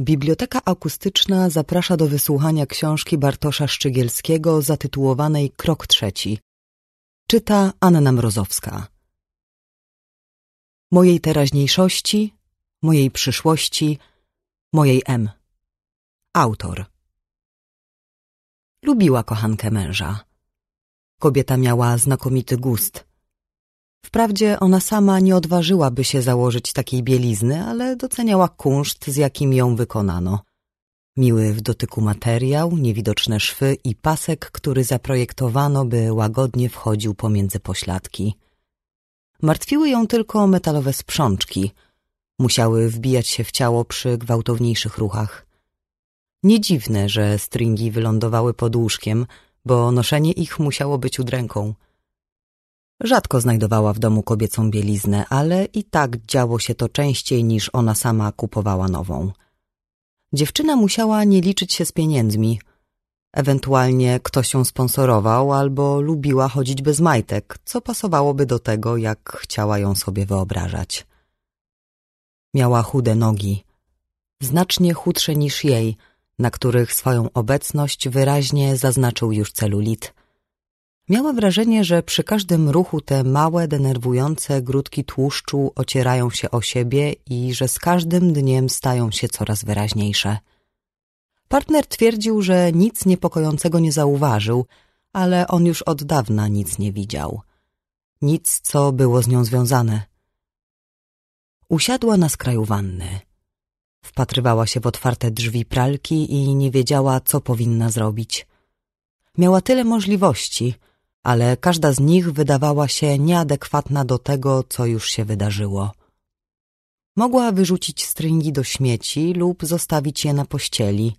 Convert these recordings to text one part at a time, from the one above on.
Biblioteka Akustyczna zaprasza do wysłuchania książki Bartosza Szczygielskiego zatytułowanej Krok trzeci. Czyta Anna Mrozowska. Mojej teraźniejszości, mojej przyszłości, mojej M. Autor. Lubiła kochankę męża. Kobieta miała znakomity gust. Wprawdzie ona sama nie odważyłaby się założyć takiej bielizny, ale doceniała kunszt, z jakim ją wykonano. Miły w dotyku materiał, niewidoczne szwy i pasek, który zaprojektowano, by łagodnie wchodził pomiędzy pośladki. Martwiły ją tylko metalowe sprzączki. Musiały wbijać się w ciało przy gwałtowniejszych ruchach. Nie dziwne, że stringi wylądowały pod łóżkiem, bo noszenie ich musiało być udręką – Rzadko znajdowała w domu kobiecą bieliznę, ale i tak działo się to częściej niż ona sama kupowała nową. Dziewczyna musiała nie liczyć się z pieniędzmi. Ewentualnie ktoś ją sponsorował albo lubiła chodzić bez majtek, co pasowałoby do tego, jak chciała ją sobie wyobrażać. Miała chude nogi, znacznie chudsze niż jej, na których swoją obecność wyraźnie zaznaczył już celulit – Miała wrażenie, że przy każdym ruchu te małe, denerwujące grudki tłuszczu ocierają się o siebie i że z każdym dniem stają się coraz wyraźniejsze. Partner twierdził, że nic niepokojącego nie zauważył, ale on już od dawna nic nie widział. Nic, co było z nią związane. Usiadła na skraju wanny. Wpatrywała się w otwarte drzwi pralki i nie wiedziała, co powinna zrobić. Miała tyle możliwości – ale każda z nich wydawała się nieadekwatna do tego, co już się wydarzyło. Mogła wyrzucić stringi do śmieci lub zostawić je na pościeli.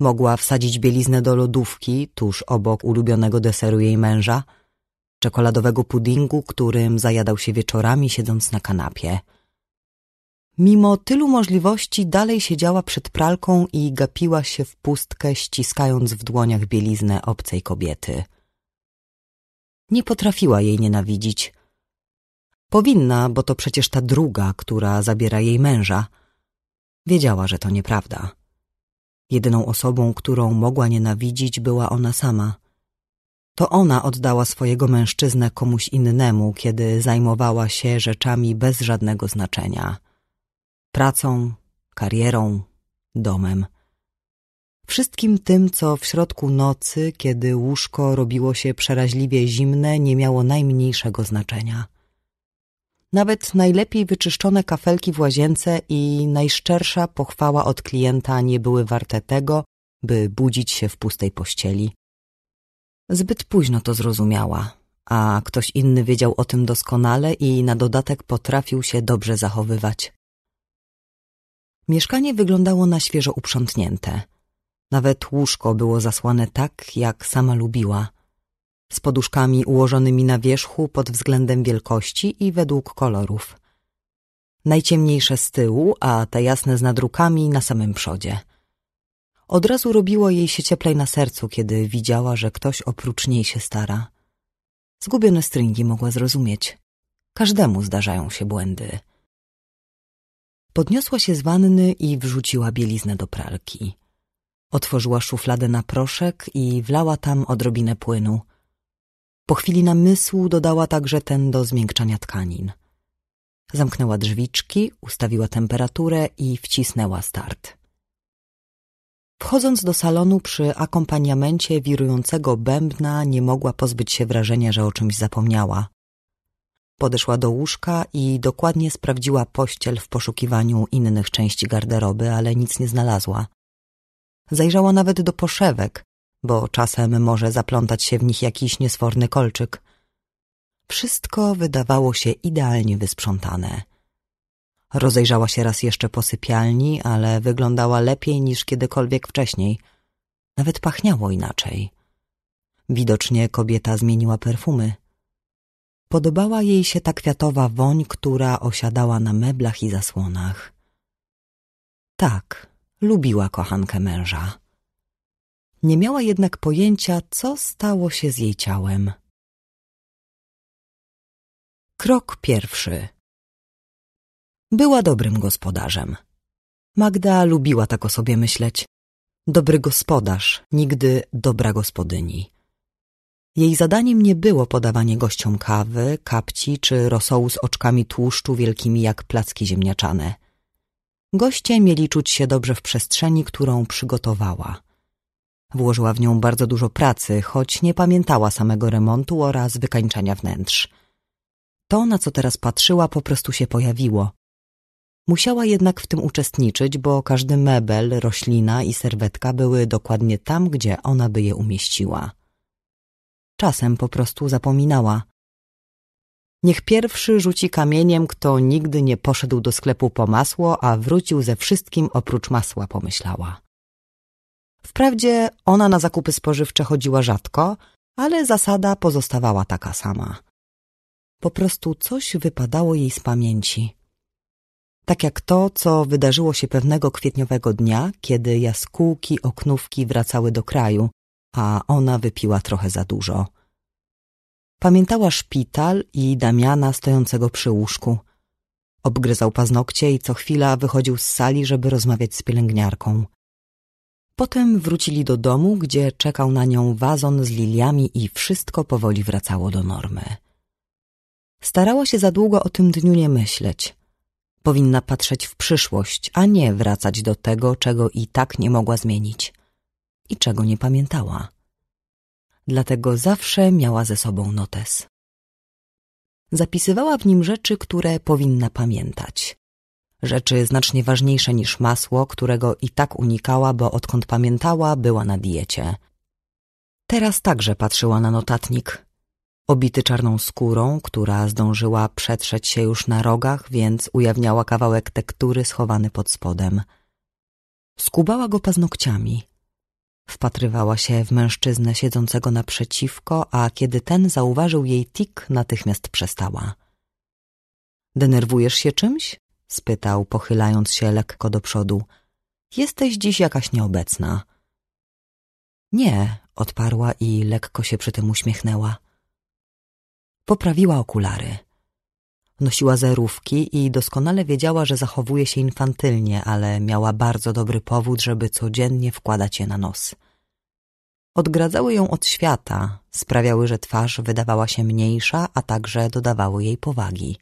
Mogła wsadzić bieliznę do lodówki tuż obok ulubionego deseru jej męża, czekoladowego puddingu, którym zajadał się wieczorami siedząc na kanapie. Mimo tylu możliwości dalej siedziała przed pralką i gapiła się w pustkę, ściskając w dłoniach bieliznę obcej kobiety. Nie potrafiła jej nienawidzić. Powinna, bo to przecież ta druga, która zabiera jej męża. Wiedziała, że to nieprawda. Jedyną osobą, którą mogła nienawidzić, była ona sama. To ona oddała swojego mężczyznę komuś innemu, kiedy zajmowała się rzeczami bez żadnego znaczenia pracą, karierą, domem. Wszystkim tym, co w środku nocy, kiedy łóżko robiło się przeraźliwie zimne, nie miało najmniejszego znaczenia. Nawet najlepiej wyczyszczone kafelki w łazience i najszczersza pochwała od klienta nie były warte tego, by budzić się w pustej pościeli. Zbyt późno to zrozumiała, a ktoś inny wiedział o tym doskonale i na dodatek potrafił się dobrze zachowywać. Mieszkanie wyglądało na świeżo uprzątnięte – nawet łóżko było zasłane tak, jak sama lubiła. Z poduszkami ułożonymi na wierzchu pod względem wielkości i według kolorów. Najciemniejsze z tyłu, a te jasne z nadrukami na samym przodzie. Od razu robiło jej się cieplej na sercu, kiedy widziała, że ktoś oprócz niej się stara. Zgubione stringi mogła zrozumieć. Każdemu zdarzają się błędy. Podniosła się z wanny i wrzuciła bieliznę do pralki. Otworzyła szufladę na proszek i wlała tam odrobinę płynu. Po chwili namysłu dodała także ten do zmiękczania tkanin. Zamknęła drzwiczki, ustawiła temperaturę i wcisnęła start. Wchodząc do salonu przy akompaniamencie wirującego bębna nie mogła pozbyć się wrażenia, że o czymś zapomniała. Podeszła do łóżka i dokładnie sprawdziła pościel w poszukiwaniu innych części garderoby, ale nic nie znalazła. Zajrzała nawet do poszewek, bo czasem może zaplątać się w nich jakiś niesforny kolczyk. Wszystko wydawało się idealnie wysprzątane. Rozejrzała się raz jeszcze po sypialni, ale wyglądała lepiej niż kiedykolwiek wcześniej. Nawet pachniało inaczej. Widocznie kobieta zmieniła perfumy. Podobała jej się ta kwiatowa woń, która osiadała na meblach i zasłonach. Tak, Lubiła kochankę męża. Nie miała jednak pojęcia, co stało się z jej ciałem. Krok pierwszy. Była dobrym gospodarzem. Magda lubiła tak o sobie myśleć. Dobry gospodarz, nigdy dobra gospodyni. Jej zadaniem nie było podawanie gościom kawy, kapci czy rosołu z oczkami tłuszczu wielkimi jak placki ziemniaczane – Goście mieli czuć się dobrze w przestrzeni, którą przygotowała. Włożyła w nią bardzo dużo pracy, choć nie pamiętała samego remontu oraz wykańczania wnętrz. To, na co teraz patrzyła, po prostu się pojawiło. Musiała jednak w tym uczestniczyć, bo każdy mebel, roślina i serwetka były dokładnie tam, gdzie ona by je umieściła. Czasem po prostu zapominała, Niech pierwszy rzuci kamieniem, kto nigdy nie poszedł do sklepu po masło, a wrócił ze wszystkim oprócz masła, pomyślała. Wprawdzie ona na zakupy spożywcze chodziła rzadko, ale zasada pozostawała taka sama. Po prostu coś wypadało jej z pamięci. Tak jak to, co wydarzyło się pewnego kwietniowego dnia, kiedy jaskółki, oknówki wracały do kraju, a ona wypiła trochę za dużo. Pamiętała szpital i Damiana stojącego przy łóżku. Obgryzał paznokcie i co chwila wychodził z sali, żeby rozmawiać z pielęgniarką. Potem wrócili do domu, gdzie czekał na nią wazon z liliami i wszystko powoli wracało do normy. Starała się za długo o tym dniu nie myśleć. Powinna patrzeć w przyszłość, a nie wracać do tego, czego i tak nie mogła zmienić i czego nie pamiętała dlatego zawsze miała ze sobą notes. Zapisywała w nim rzeczy, które powinna pamiętać. Rzeczy znacznie ważniejsze niż masło, którego i tak unikała, bo odkąd pamiętała, była na diecie. Teraz także patrzyła na notatnik. Obity czarną skórą, która zdążyła przetrzeć się już na rogach, więc ujawniała kawałek tektury schowany pod spodem. Skubała go paznokciami – Wpatrywała się w mężczyznę siedzącego naprzeciwko, a kiedy ten zauważył jej tik, natychmiast przestała. Denerwujesz się czymś? spytał, pochylając się lekko do przodu. Jesteś dziś jakaś nieobecna. Nie, odparła i lekko się przy tym uśmiechnęła. Poprawiła okulary. Nosiła zerówki i doskonale wiedziała, że zachowuje się infantylnie, ale miała bardzo dobry powód, żeby codziennie wkładać je na nos. Odgradzały ją od świata, sprawiały, że twarz wydawała się mniejsza, a także dodawały jej powagi.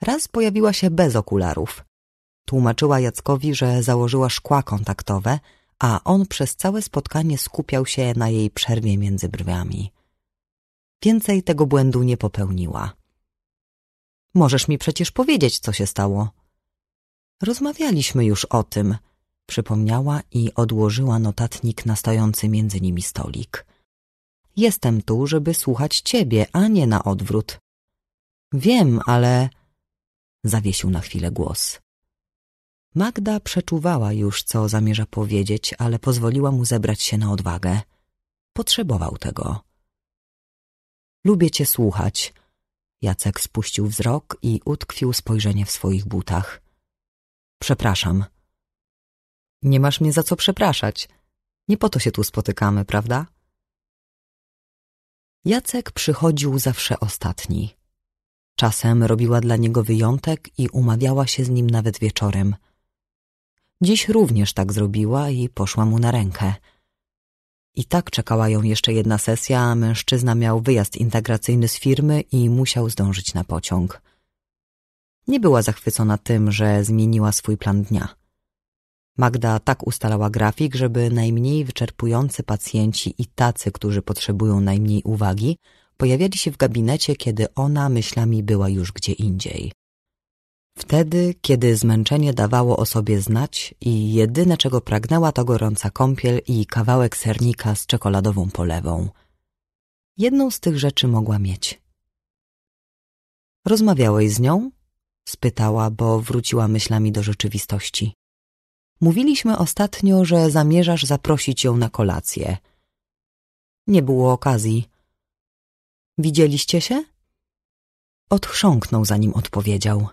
Raz pojawiła się bez okularów. Tłumaczyła Jackowi, że założyła szkła kontaktowe, a on przez całe spotkanie skupiał się na jej przerwie między brwiami. Więcej tego błędu nie popełniła. Możesz mi przecież powiedzieć, co się stało. Rozmawialiśmy już o tym, przypomniała i odłożyła notatnik na stojący między nimi stolik. Jestem tu, żeby słuchać ciebie, a nie na odwrót. Wiem, ale... Zawiesił na chwilę głos. Magda przeczuwała już, co zamierza powiedzieć, ale pozwoliła mu zebrać się na odwagę. Potrzebował tego. Lubię cię słuchać, Jacek spuścił wzrok i utkwił spojrzenie w swoich butach. Przepraszam. Nie masz mnie za co przepraszać. Nie po to się tu spotykamy, prawda? Jacek przychodził zawsze ostatni. Czasem robiła dla niego wyjątek i umawiała się z nim nawet wieczorem. Dziś również tak zrobiła i poszła mu na rękę. I tak czekała ją jeszcze jedna sesja, a mężczyzna miał wyjazd integracyjny z firmy i musiał zdążyć na pociąg. Nie była zachwycona tym, że zmieniła swój plan dnia. Magda tak ustalała grafik, żeby najmniej wyczerpujący pacjenci i tacy, którzy potrzebują najmniej uwagi, pojawiali się w gabinecie, kiedy ona myślami była już gdzie indziej. Wtedy, kiedy zmęczenie dawało o sobie znać i jedyne czego pragnęła to gorąca kąpiel i kawałek sernika z czekoladową polewą. Jedną z tych rzeczy mogła mieć. Rozmawiałeś z nią? spytała, bo wróciła myślami do rzeczywistości. Mówiliśmy ostatnio, że zamierzasz zaprosić ją na kolację. Nie było okazji. Widzieliście się? Odchrząknął, zanim odpowiedział.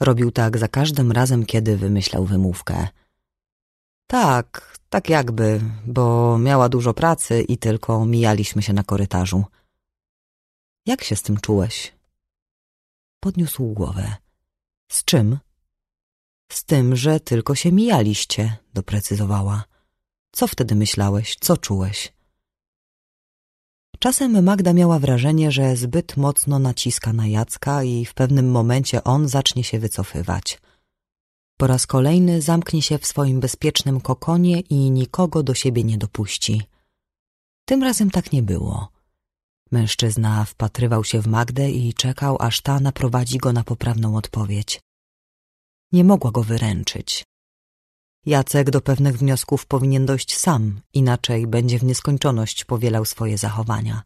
Robił tak za każdym razem, kiedy wymyślał wymówkę. Tak, tak jakby, bo miała dużo pracy i tylko mijaliśmy się na korytarzu. Jak się z tym czułeś? Podniósł głowę. Z czym? Z tym, że tylko się mijaliście, doprecyzowała. Co wtedy myślałeś, co czułeś? Czasem Magda miała wrażenie, że zbyt mocno naciska na Jacka i w pewnym momencie on zacznie się wycofywać. Po raz kolejny zamknie się w swoim bezpiecznym kokonie i nikogo do siebie nie dopuści. Tym razem tak nie było. Mężczyzna wpatrywał się w Magdę i czekał, aż ta naprowadzi go na poprawną odpowiedź. Nie mogła go wyręczyć, Jacek do pewnych wniosków powinien dojść sam, inaczej będzie w nieskończoność powielał swoje zachowania.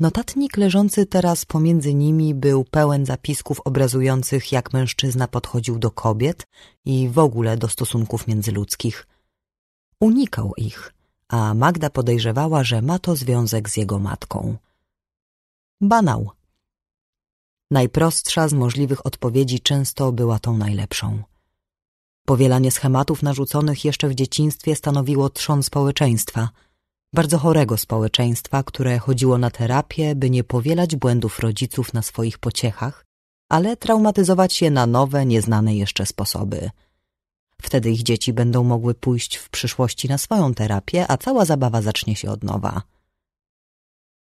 Notatnik leżący teraz pomiędzy nimi był pełen zapisków obrazujących, jak mężczyzna podchodził do kobiet i w ogóle do stosunków międzyludzkich. Unikał ich, a Magda podejrzewała, że ma to związek z jego matką. Banał. Najprostsza z możliwych odpowiedzi często była tą najlepszą. Powielanie schematów narzuconych jeszcze w dzieciństwie stanowiło trzon społeczeństwa, bardzo chorego społeczeństwa, które chodziło na terapię, by nie powielać błędów rodziców na swoich pociechach, ale traumatyzować je na nowe, nieznane jeszcze sposoby. Wtedy ich dzieci będą mogły pójść w przyszłości na swoją terapię, a cała zabawa zacznie się od nowa.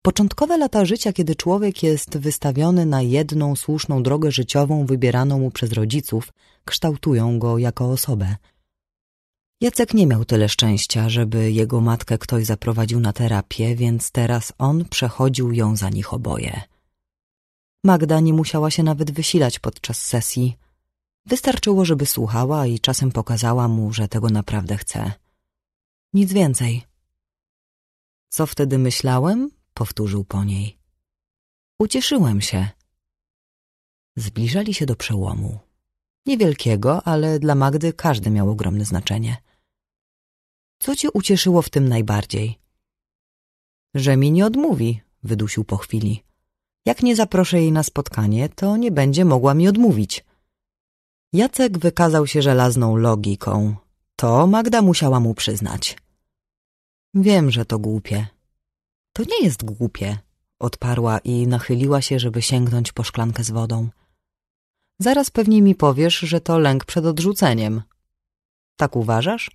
Początkowe lata życia, kiedy człowiek jest wystawiony na jedną słuszną drogę życiową wybieraną mu przez rodziców, kształtują go jako osobę. Jacek nie miał tyle szczęścia, żeby jego matkę ktoś zaprowadził na terapię, więc teraz on przechodził ją za nich oboje. Magda nie musiała się nawet wysilać podczas sesji. Wystarczyło, żeby słuchała i czasem pokazała mu, że tego naprawdę chce. Nic więcej. Co wtedy myślałem? powtórzył po niej. Ucieszyłem się. Zbliżali się do przełomu. Niewielkiego, ale dla Magdy każdy miał ogromne znaczenie. Co cię ucieszyło w tym najbardziej? Że mi nie odmówi, wydusił po chwili. Jak nie zaproszę jej na spotkanie, to nie będzie mogła mi odmówić. Jacek wykazał się żelazną logiką. To Magda musiała mu przyznać. Wiem, że to głupie, to nie jest głupie, odparła i nachyliła się, żeby sięgnąć po szklankę z wodą. Zaraz pewnie mi powiesz, że to lęk przed odrzuceniem. Tak uważasz?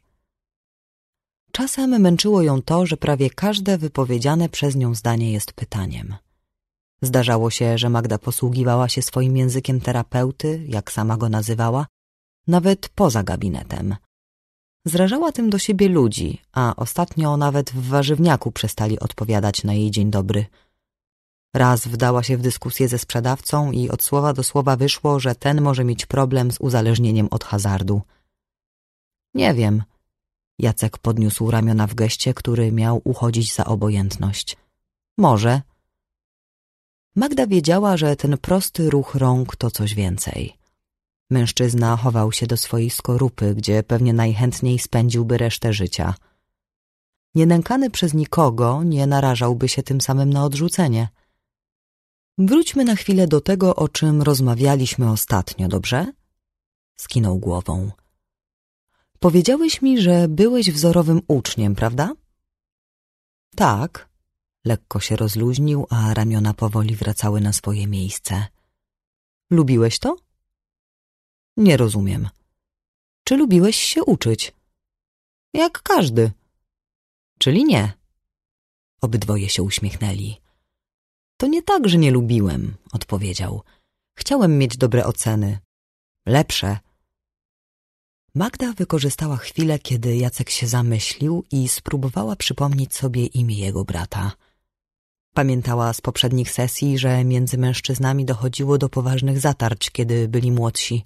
Czasem męczyło ją to, że prawie każde wypowiedziane przez nią zdanie jest pytaniem. Zdarzało się, że Magda posługiwała się swoim językiem terapeuty, jak sama go nazywała, nawet poza gabinetem – Zrażała tym do siebie ludzi, a ostatnio nawet w warzywniaku przestali odpowiadać na jej dzień dobry. Raz wdała się w dyskusję ze sprzedawcą i od słowa do słowa wyszło, że ten może mieć problem z uzależnieniem od hazardu. Nie wiem. Jacek podniósł ramiona w geście, który miał uchodzić za obojętność. Może. Magda wiedziała, że ten prosty ruch rąk to coś więcej. Mężczyzna chował się do swojej skorupy, gdzie pewnie najchętniej spędziłby resztę życia. Nienękany przez nikogo nie narażałby się tym samym na odrzucenie. Wróćmy na chwilę do tego, o czym rozmawialiśmy ostatnio, dobrze? Skinął głową. Powiedziałeś mi, że byłeś wzorowym uczniem, prawda? Tak. Lekko się rozluźnił, a ramiona powoli wracały na swoje miejsce. Lubiłeś to? Nie rozumiem. Czy lubiłeś się uczyć? Jak każdy. Czyli nie. Obydwoje się uśmiechnęli. To nie tak, że nie lubiłem, odpowiedział. Chciałem mieć dobre oceny. Lepsze. Magda wykorzystała chwilę, kiedy Jacek się zamyślił i spróbowała przypomnieć sobie imię jego brata. Pamiętała z poprzednich sesji, że między mężczyznami dochodziło do poważnych zatarć, kiedy byli młodsi.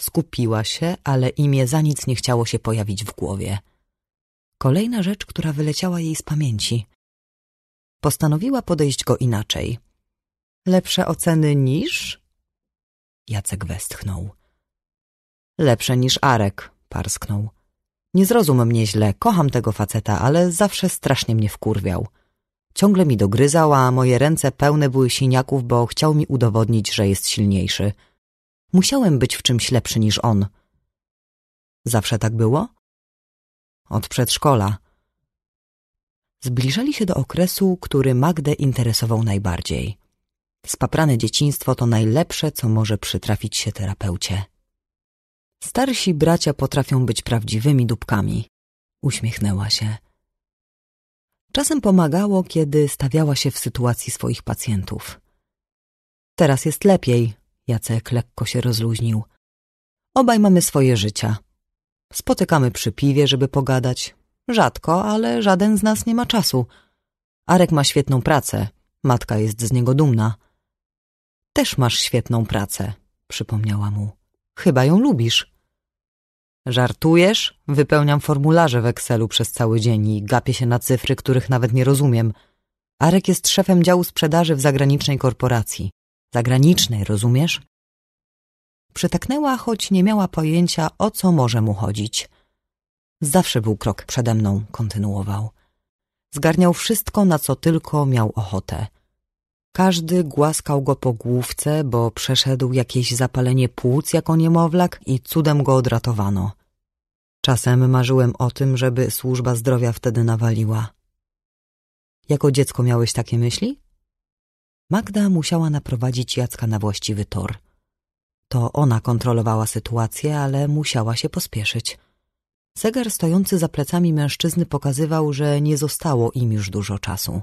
Skupiła się, ale imię za nic nie chciało się pojawić w głowie. Kolejna rzecz, która wyleciała jej z pamięci. Postanowiła podejść go inaczej. Lepsze oceny niż? Jacek westchnął. Lepsze niż Arek, parsknął. Nie zrozum mnie źle, kocham tego faceta, ale zawsze strasznie mnie wkurwiał. Ciągle mi dogryzał, a moje ręce pełne były siniaków, bo chciał mi udowodnić, że jest silniejszy – Musiałem być w czymś lepszy niż on. Zawsze tak było? Od przedszkola. Zbliżali się do okresu, który Magdę interesował najbardziej. Spaprane dzieciństwo to najlepsze, co może przytrafić się terapeucie. Starsi bracia potrafią być prawdziwymi dupkami. Uśmiechnęła się. Czasem pomagało, kiedy stawiała się w sytuacji swoich pacjentów. Teraz jest lepiej, Jacek lekko się rozluźnił. Obaj mamy swoje życia. Spotykamy przy piwie, żeby pogadać. Rzadko, ale żaden z nas nie ma czasu. Arek ma świetną pracę. Matka jest z niego dumna. Też masz świetną pracę, przypomniała mu. Chyba ją lubisz. Żartujesz? Wypełniam formularze w Excelu przez cały dzień i gapię się na cyfry, których nawet nie rozumiem. Arek jest szefem działu sprzedaży w zagranicznej korporacji zagranicznej, rozumiesz? Przytaknęła, choć nie miała pojęcia, o co może mu chodzić. Zawsze był krok przede mną, kontynuował. Zgarniał wszystko, na co tylko miał ochotę. Każdy głaskał go po główce, bo przeszedł jakieś zapalenie płuc jako niemowlak i cudem go odratowano. Czasem marzyłem o tym, żeby służba zdrowia wtedy nawaliła. Jako dziecko miałeś takie myśli? Magda musiała naprowadzić Jacka na właściwy tor. To ona kontrolowała sytuację, ale musiała się pospieszyć. Zegar stojący za plecami mężczyzny pokazywał, że nie zostało im już dużo czasu.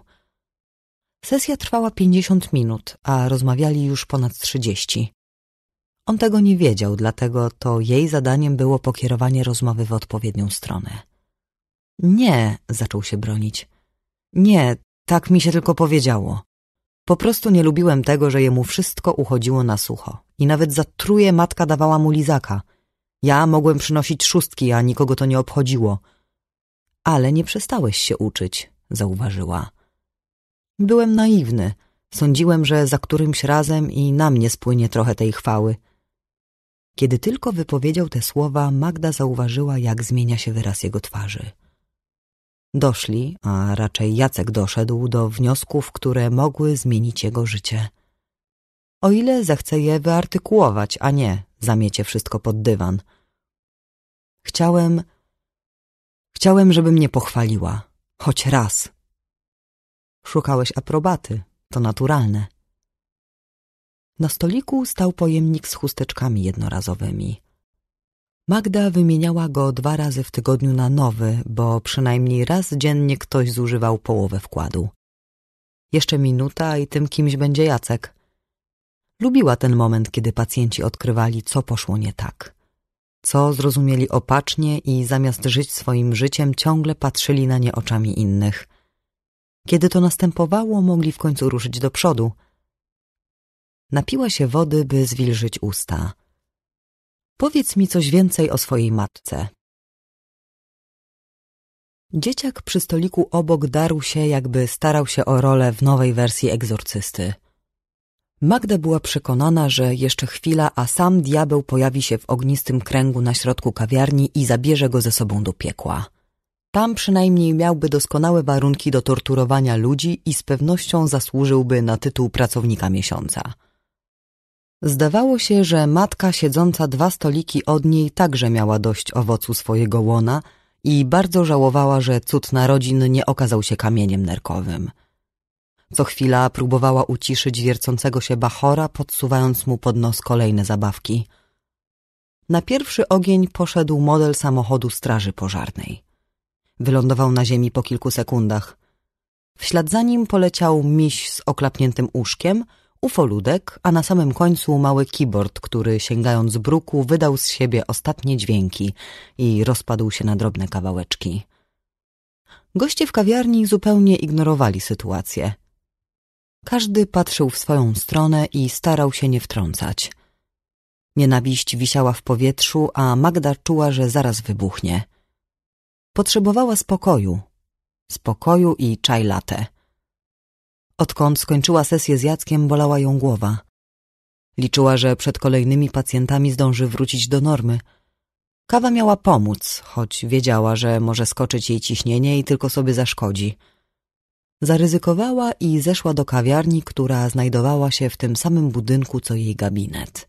Sesja trwała pięćdziesiąt minut, a rozmawiali już ponad trzydzieści. On tego nie wiedział, dlatego to jej zadaniem było pokierowanie rozmowy w odpowiednią stronę. Nie, zaczął się bronić. Nie, tak mi się tylko powiedziało. Po prostu nie lubiłem tego, że jemu wszystko uchodziło na sucho. I nawet za truje matka dawała mu lizaka. Ja mogłem przynosić szóstki, a nikogo to nie obchodziło. Ale nie przestałeś się uczyć, zauważyła. Byłem naiwny. Sądziłem, że za którymś razem i na mnie spłynie trochę tej chwały. Kiedy tylko wypowiedział te słowa, Magda zauważyła, jak zmienia się wyraz jego twarzy. Doszli, a raczej Jacek doszedł do wniosków, które mogły zmienić jego życie. O ile zechce je wyartykułować, a nie zamiecie wszystko pod dywan. Chciałem... Chciałem, żeby mnie pochwaliła. Choć raz. Szukałeś aprobaty. To naturalne. Na stoliku stał pojemnik z chusteczkami jednorazowymi. Magda wymieniała go dwa razy w tygodniu na nowy, bo przynajmniej raz dziennie ktoś zużywał połowę wkładu. Jeszcze minuta i tym kimś będzie Jacek. Lubiła ten moment, kiedy pacjenci odkrywali, co poszło nie tak. Co zrozumieli opacznie i zamiast żyć swoim życiem, ciągle patrzyli na nie oczami innych. Kiedy to następowało, mogli w końcu ruszyć do przodu. Napiła się wody, by zwilżyć usta – Powiedz mi coś więcej o swojej matce. Dzieciak przy stoliku obok darł się, jakby starał się o rolę w nowej wersji egzorcysty. Magda była przekonana, że jeszcze chwila, a sam diabeł pojawi się w ognistym kręgu na środku kawiarni i zabierze go ze sobą do piekła. Tam przynajmniej miałby doskonałe warunki do torturowania ludzi i z pewnością zasłużyłby na tytuł pracownika miesiąca. Zdawało się, że matka siedząca dwa stoliki od niej także miała dość owocu swojego łona i bardzo żałowała, że cud narodzin nie okazał się kamieniem nerkowym. Co chwila próbowała uciszyć wiercącego się Bachora, podsuwając mu pod nos kolejne zabawki. Na pierwszy ogień poszedł model samochodu straży pożarnej. Wylądował na ziemi po kilku sekundach. W ślad za nim poleciał miś z oklapniętym łóżkiem – ufoludek, a na samym końcu mały keyboard, który sięgając bruku wydał z siebie ostatnie dźwięki i rozpadł się na drobne kawałeczki. Goście w kawiarni zupełnie ignorowali sytuację. Każdy patrzył w swoją stronę i starał się nie wtrącać. Nienawiść wisiała w powietrzu, a Magda czuła, że zaraz wybuchnie. Potrzebowała spokoju. Spokoju i czaj latte. Odkąd skończyła sesję z Jackiem, bolała ją głowa. Liczyła, że przed kolejnymi pacjentami zdąży wrócić do normy. Kawa miała pomóc, choć wiedziała, że może skoczyć jej ciśnienie i tylko sobie zaszkodzi. Zaryzykowała i zeszła do kawiarni, która znajdowała się w tym samym budynku co jej gabinet.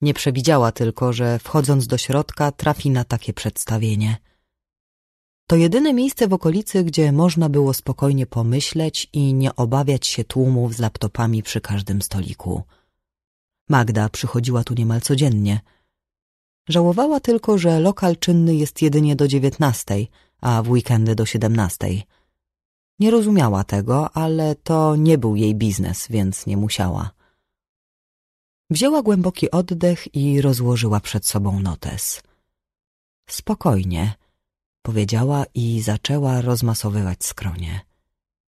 Nie przewidziała tylko, że wchodząc do środka trafi na takie przedstawienie. To jedyne miejsce w okolicy, gdzie można było spokojnie pomyśleć i nie obawiać się tłumów z laptopami przy każdym stoliku. Magda przychodziła tu niemal codziennie. Żałowała tylko, że lokal czynny jest jedynie do dziewiętnastej, a w weekendy do siedemnastej. Nie rozumiała tego, ale to nie był jej biznes, więc nie musiała. Wzięła głęboki oddech i rozłożyła przed sobą notes. Spokojnie, powiedziała i zaczęła rozmasowywać skronie.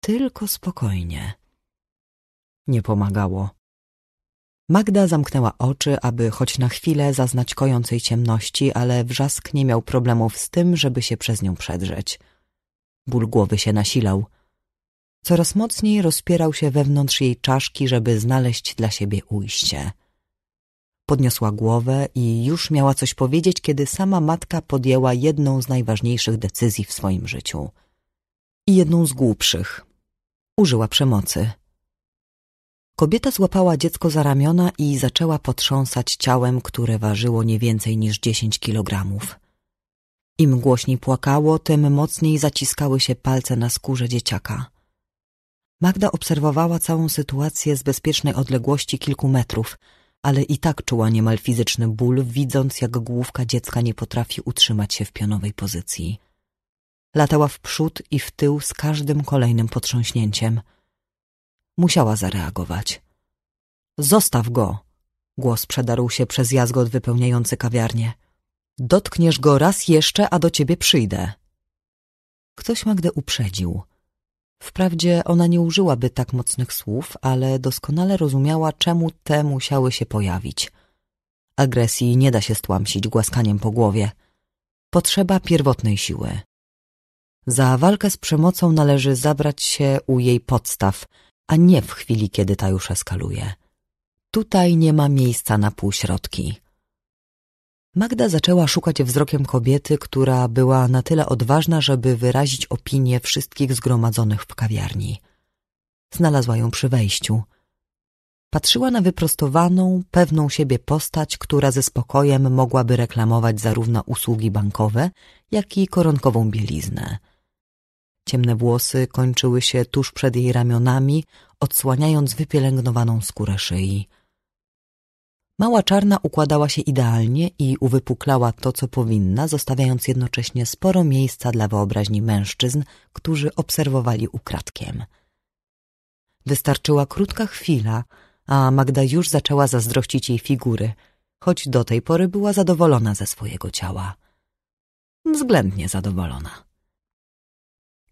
Tylko spokojnie. Nie pomagało. Magda zamknęła oczy, aby choć na chwilę zaznać kojącej ciemności, ale wrzask nie miał problemów z tym, żeby się przez nią przedrzeć. Ból głowy się nasilał. Coraz mocniej rozpierał się wewnątrz jej czaszki, żeby znaleźć dla siebie ujście. Podniosła głowę i już miała coś powiedzieć, kiedy sama matka podjęła jedną z najważniejszych decyzji w swoim życiu. I jedną z głupszych. Użyła przemocy. Kobieta złapała dziecko za ramiona i zaczęła potrząsać ciałem, które ważyło nie więcej niż dziesięć kilogramów. Im głośniej płakało, tym mocniej zaciskały się palce na skórze dzieciaka. Magda obserwowała całą sytuację z bezpiecznej odległości kilku metrów – ale i tak czuła niemal fizyczny ból, widząc jak główka dziecka nie potrafi utrzymać się w pionowej pozycji. Latała w przód i w tył z każdym kolejnym potrząśnięciem. Musiała zareagować. Zostaw go! Głos przedarł się przez jazgot wypełniający kawiarnię. Dotkniesz go raz jeszcze, a do ciebie przyjdę. Ktoś Magdę uprzedził – Wprawdzie ona nie użyłaby tak mocnych słów, ale doskonale rozumiała, czemu te musiały się pojawić. Agresji nie da się stłamsić głaskaniem po głowie. Potrzeba pierwotnej siły. Za walkę z przemocą należy zabrać się u jej podstaw, a nie w chwili, kiedy ta już eskaluje. Tutaj nie ma miejsca na półśrodki. Magda zaczęła szukać wzrokiem kobiety, która była na tyle odważna, żeby wyrazić opinię wszystkich zgromadzonych w kawiarni. Znalazła ją przy wejściu. Patrzyła na wyprostowaną, pewną siebie postać, która ze spokojem mogłaby reklamować zarówno usługi bankowe, jak i koronkową bieliznę. Ciemne włosy kończyły się tuż przed jej ramionami, odsłaniając wypielęgnowaną skórę szyi. Mała czarna układała się idealnie i uwypuklała to, co powinna, zostawiając jednocześnie sporo miejsca dla wyobraźni mężczyzn, którzy obserwowali ukradkiem. Wystarczyła krótka chwila, a Magda już zaczęła zazdrościć jej figury, choć do tej pory była zadowolona ze swojego ciała. Względnie zadowolona.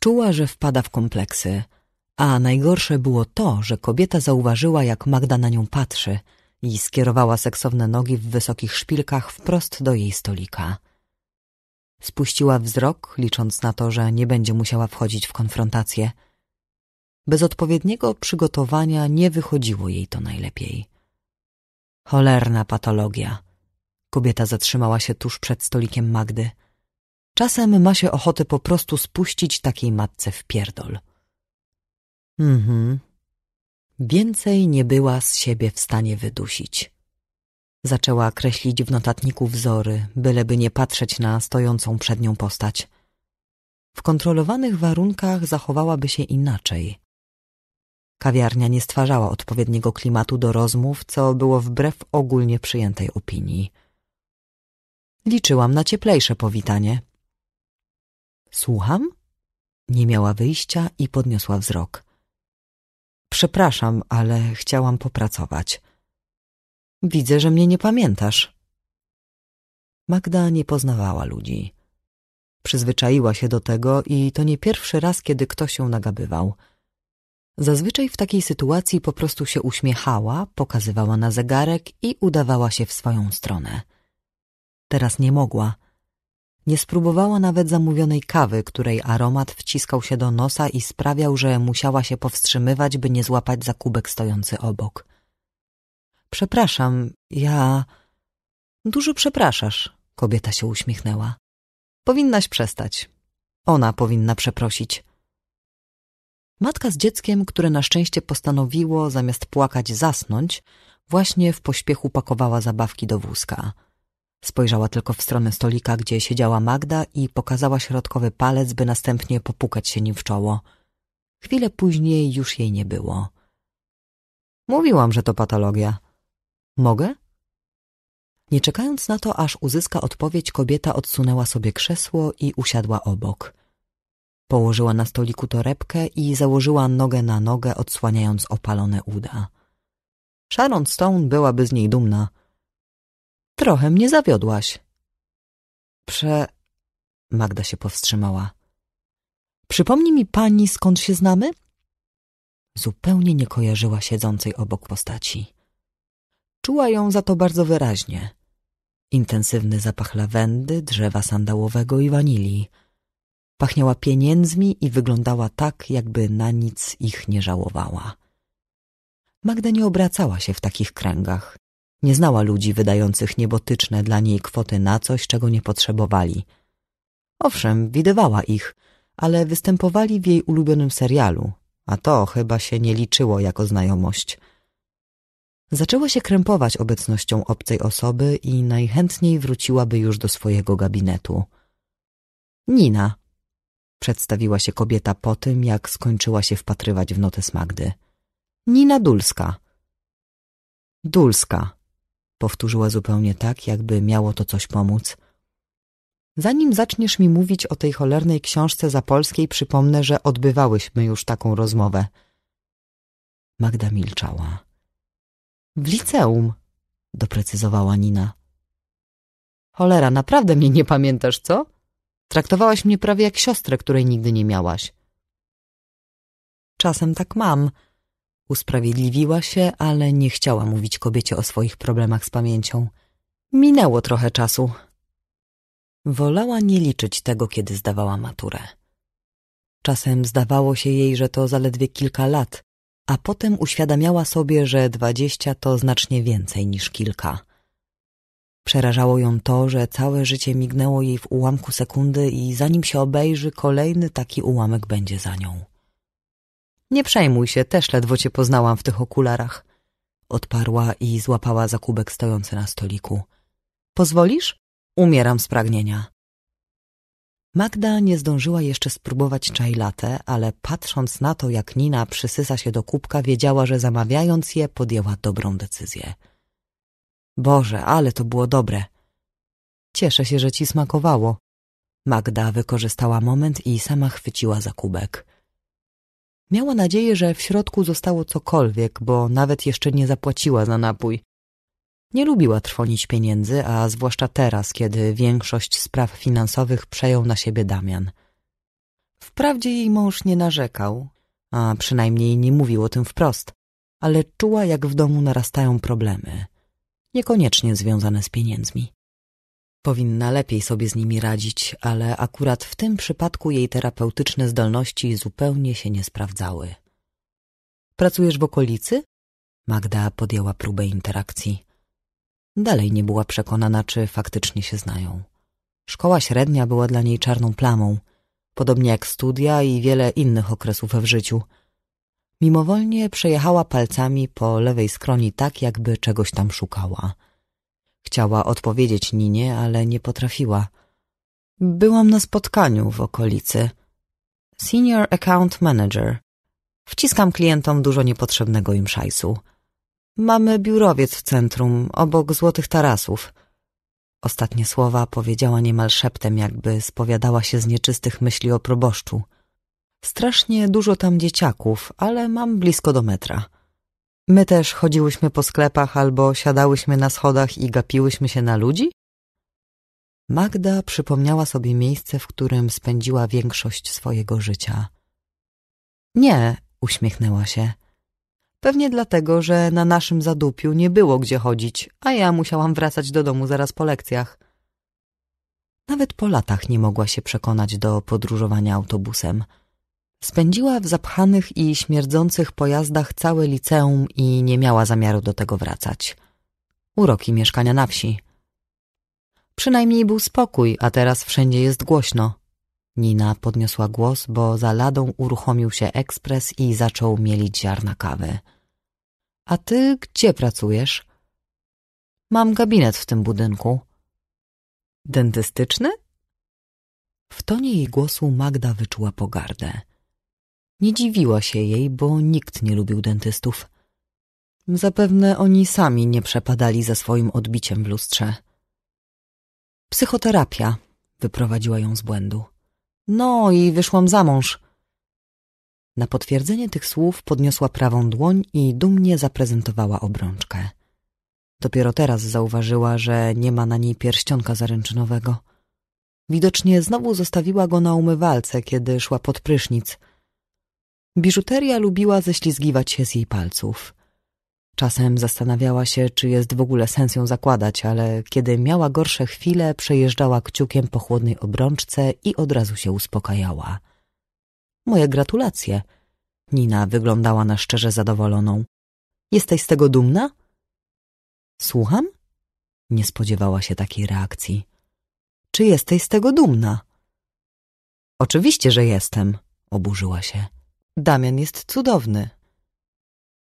Czuła, że wpada w kompleksy, a najgorsze było to, że kobieta zauważyła, jak Magda na nią patrzy – i skierowała seksowne nogi w wysokich szpilkach wprost do jej stolika. Spuściła wzrok, licząc na to, że nie będzie musiała wchodzić w konfrontację. Bez odpowiedniego przygotowania nie wychodziło jej to najlepiej. Cholerna patologia. Kobieta zatrzymała się tuż przed stolikiem Magdy. Czasem ma się ochotę po prostu spuścić takiej matce w pierdol. Mhm, Więcej nie była z siebie w stanie wydusić. Zaczęła kreślić w notatniku wzory, byleby nie patrzeć na stojącą przed nią postać. W kontrolowanych warunkach zachowałaby się inaczej. Kawiarnia nie stwarzała odpowiedniego klimatu do rozmów, co było wbrew ogólnie przyjętej opinii. Liczyłam na cieplejsze powitanie. Słucham? Nie miała wyjścia i podniosła wzrok. Przepraszam, ale chciałam popracować. Widzę, że mnie nie pamiętasz. Magda nie poznawała ludzi. Przyzwyczaiła się do tego i to nie pierwszy raz, kiedy ktoś ją nagabywał. Zazwyczaj w takiej sytuacji po prostu się uśmiechała, pokazywała na zegarek i udawała się w swoją stronę. Teraz nie mogła. Nie spróbowała nawet zamówionej kawy, której aromat wciskał się do nosa i sprawiał, że musiała się powstrzymywać, by nie złapać za kubek stojący obok. Przepraszam, ja... Dużo przepraszasz, kobieta się uśmiechnęła. Powinnaś przestać. Ona powinna przeprosić. Matka z dzieckiem, które na szczęście postanowiło, zamiast płakać, zasnąć, właśnie w pośpiechu pakowała zabawki do wózka. Spojrzała tylko w stronę stolika, gdzie siedziała Magda i pokazała środkowy palec, by następnie popukać się nim w czoło. Chwilę później już jej nie było. Mówiłam, że to patologia. Mogę? Nie czekając na to, aż uzyska odpowiedź, kobieta odsunęła sobie krzesło i usiadła obok. Położyła na stoliku torebkę i założyła nogę na nogę, odsłaniając opalone uda. Sharon Stone byłaby z niej dumna – Trochę mnie zawiodłaś. Prze... Magda się powstrzymała. Przypomnij mi pani, skąd się znamy? Zupełnie nie kojarzyła siedzącej obok postaci. Czuła ją za to bardzo wyraźnie. Intensywny zapach lawendy, drzewa sandałowego i wanilii. Pachniała pieniędzmi i wyglądała tak, jakby na nic ich nie żałowała. Magda nie obracała się w takich kręgach. Nie znała ludzi wydających niebotyczne dla niej kwoty na coś, czego nie potrzebowali. Owszem, widywała ich, ale występowali w jej ulubionym serialu, a to chyba się nie liczyło jako znajomość. Zaczęła się krępować obecnością obcej osoby i najchętniej wróciłaby już do swojego gabinetu. Nina, przedstawiła się kobieta po tym, jak skończyła się wpatrywać w notę Magdy. Nina Dulska. Dulska, powtórzyła zupełnie tak, jakby miało to coś pomóc. Zanim zaczniesz mi mówić o tej cholernej książce zapolskiej, przypomnę, że odbywałyśmy już taką rozmowę. Magda milczała. W liceum, doprecyzowała Nina. Cholera, naprawdę mnie nie pamiętasz, co? Traktowałaś mnie prawie jak siostrę, której nigdy nie miałaś. Czasem tak mam, Usprawiedliwiła się, ale nie chciała mówić kobiecie o swoich problemach z pamięcią. Minęło trochę czasu. Wolała nie liczyć tego, kiedy zdawała maturę. Czasem zdawało się jej, że to zaledwie kilka lat, a potem uświadamiała sobie, że dwadzieścia to znacznie więcej niż kilka. Przerażało ją to, że całe życie mignęło jej w ułamku sekundy i zanim się obejrzy, kolejny taki ułamek będzie za nią. Nie przejmuj się, też ledwo cię poznałam w tych okularach. Odparła i złapała za kubek stojący na stoliku. Pozwolisz? Umieram z pragnienia. Magda nie zdążyła jeszcze spróbować czajlatę, ale patrząc na to, jak Nina przysysa się do kubka, wiedziała, że zamawiając je, podjęła dobrą decyzję. Boże, ale to było dobre. Cieszę się, że ci smakowało. Magda wykorzystała moment i sama chwyciła za kubek. Miała nadzieję, że w środku zostało cokolwiek, bo nawet jeszcze nie zapłaciła za napój. Nie lubiła trwonić pieniędzy, a zwłaszcza teraz, kiedy większość spraw finansowych przejął na siebie Damian. Wprawdzie jej mąż nie narzekał, a przynajmniej nie mówił o tym wprost, ale czuła, jak w domu narastają problemy, niekoniecznie związane z pieniędzmi. Powinna lepiej sobie z nimi radzić, ale akurat w tym przypadku jej terapeutyczne zdolności zupełnie się nie sprawdzały. Pracujesz w okolicy? Magda podjęła próbę interakcji. Dalej nie była przekonana, czy faktycznie się znają. Szkoła średnia była dla niej czarną plamą, podobnie jak studia i wiele innych okresów w życiu. Mimowolnie przejechała palcami po lewej skroni tak, jakby czegoś tam szukała – Chciała odpowiedzieć Ninie, ale nie potrafiła. Byłam na spotkaniu w okolicy. Senior Account Manager. Wciskam klientom dużo niepotrzebnego im szajsu. Mamy biurowiec w centrum, obok złotych tarasów. Ostatnie słowa powiedziała niemal szeptem, jakby spowiadała się z nieczystych myśli o proboszczu. Strasznie dużo tam dzieciaków, ale mam blisko do metra. My też chodziłyśmy po sklepach albo siadałyśmy na schodach i gapiłyśmy się na ludzi? Magda przypomniała sobie miejsce, w którym spędziła większość swojego życia. Nie, uśmiechnęła się. Pewnie dlatego, że na naszym zadupiu nie było gdzie chodzić, a ja musiałam wracać do domu zaraz po lekcjach. Nawet po latach nie mogła się przekonać do podróżowania autobusem. Spędziła w zapchanych i śmierdzących pojazdach całe liceum i nie miała zamiaru do tego wracać. Uroki mieszkania na wsi. Przynajmniej był spokój, a teraz wszędzie jest głośno. Nina podniosła głos, bo za ladą uruchomił się ekspres i zaczął mielić ziarna kawy. A ty gdzie pracujesz? Mam gabinet w tym budynku. Dentystyczny? W tonie jej głosu Magda wyczuła pogardę. Nie dziwiła się jej, bo nikt nie lubił dentystów. Zapewne oni sami nie przepadali za swoim odbiciem w lustrze. Psychoterapia wyprowadziła ją z błędu. No i wyszłam za mąż. Na potwierdzenie tych słów podniosła prawą dłoń i dumnie zaprezentowała obrączkę. Dopiero teraz zauważyła, że nie ma na niej pierścionka zaręczynowego. Widocznie znowu zostawiła go na umywalce, kiedy szła pod prysznic – Biżuteria lubiła ześlizgiwać się z jej palców. Czasem zastanawiała się, czy jest w ogóle sens ją zakładać, ale kiedy miała gorsze chwile, przejeżdżała kciukiem po chłodnej obrączce i od razu się uspokajała. Moje gratulacje. Nina wyglądała na szczerze zadowoloną. Jesteś z tego dumna? Słucham? Nie spodziewała się takiej reakcji. Czy jesteś z tego dumna? Oczywiście, że jestem, oburzyła się. Damian jest cudowny.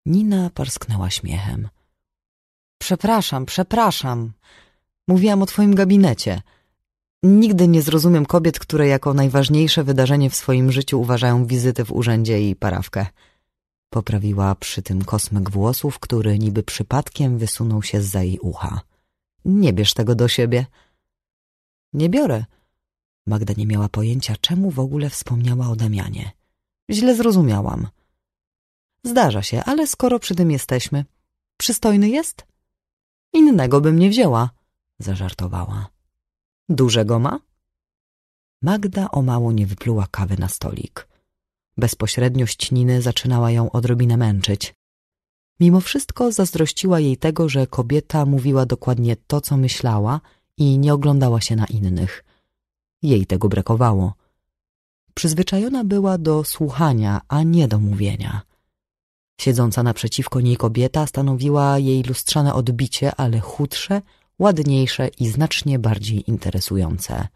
Nina parsknęła śmiechem. Przepraszam, przepraszam. Mówiłam o twoim gabinecie. Nigdy nie zrozumiem kobiet, które jako najważniejsze wydarzenie w swoim życiu uważają wizyty w urzędzie i parawkę. Poprawiła przy tym kosmyk włosów, który niby przypadkiem wysunął się z jej ucha. Nie bierz tego do siebie. Nie biorę. Magda nie miała pojęcia, czemu w ogóle wspomniała o Damianie. Źle zrozumiałam. Zdarza się, ale skoro przy tym jesteśmy. Przystojny jest? Innego bym nie wzięła, zażartowała. Dużego ma? Magda o mało nie wypluła kawy na stolik. Bezpośrednio ścininy zaczynała ją odrobinę męczyć. Mimo wszystko zazdrościła jej tego, że kobieta mówiła dokładnie to, co myślała i nie oglądała się na innych. Jej tego brakowało. Przyzwyczajona była do słuchania, a nie do mówienia. Siedząca naprzeciwko niej kobieta stanowiła jej lustrzane odbicie, ale chudsze, ładniejsze i znacznie bardziej interesujące.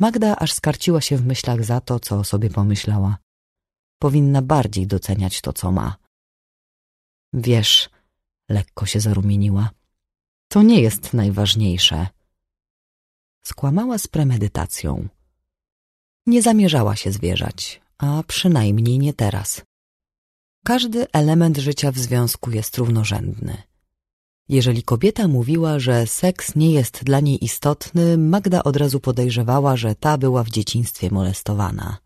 Magda aż skarciła się w myślach za to, co sobie pomyślała. Powinna bardziej doceniać to, co ma. Wiesz, lekko się zarumieniła. To nie jest najważniejsze. Skłamała z premedytacją. Nie zamierzała się zwierzać, a przynajmniej nie teraz. Każdy element życia w związku jest równorzędny. Jeżeli kobieta mówiła, że seks nie jest dla niej istotny, Magda od razu podejrzewała, że ta była w dzieciństwie molestowana.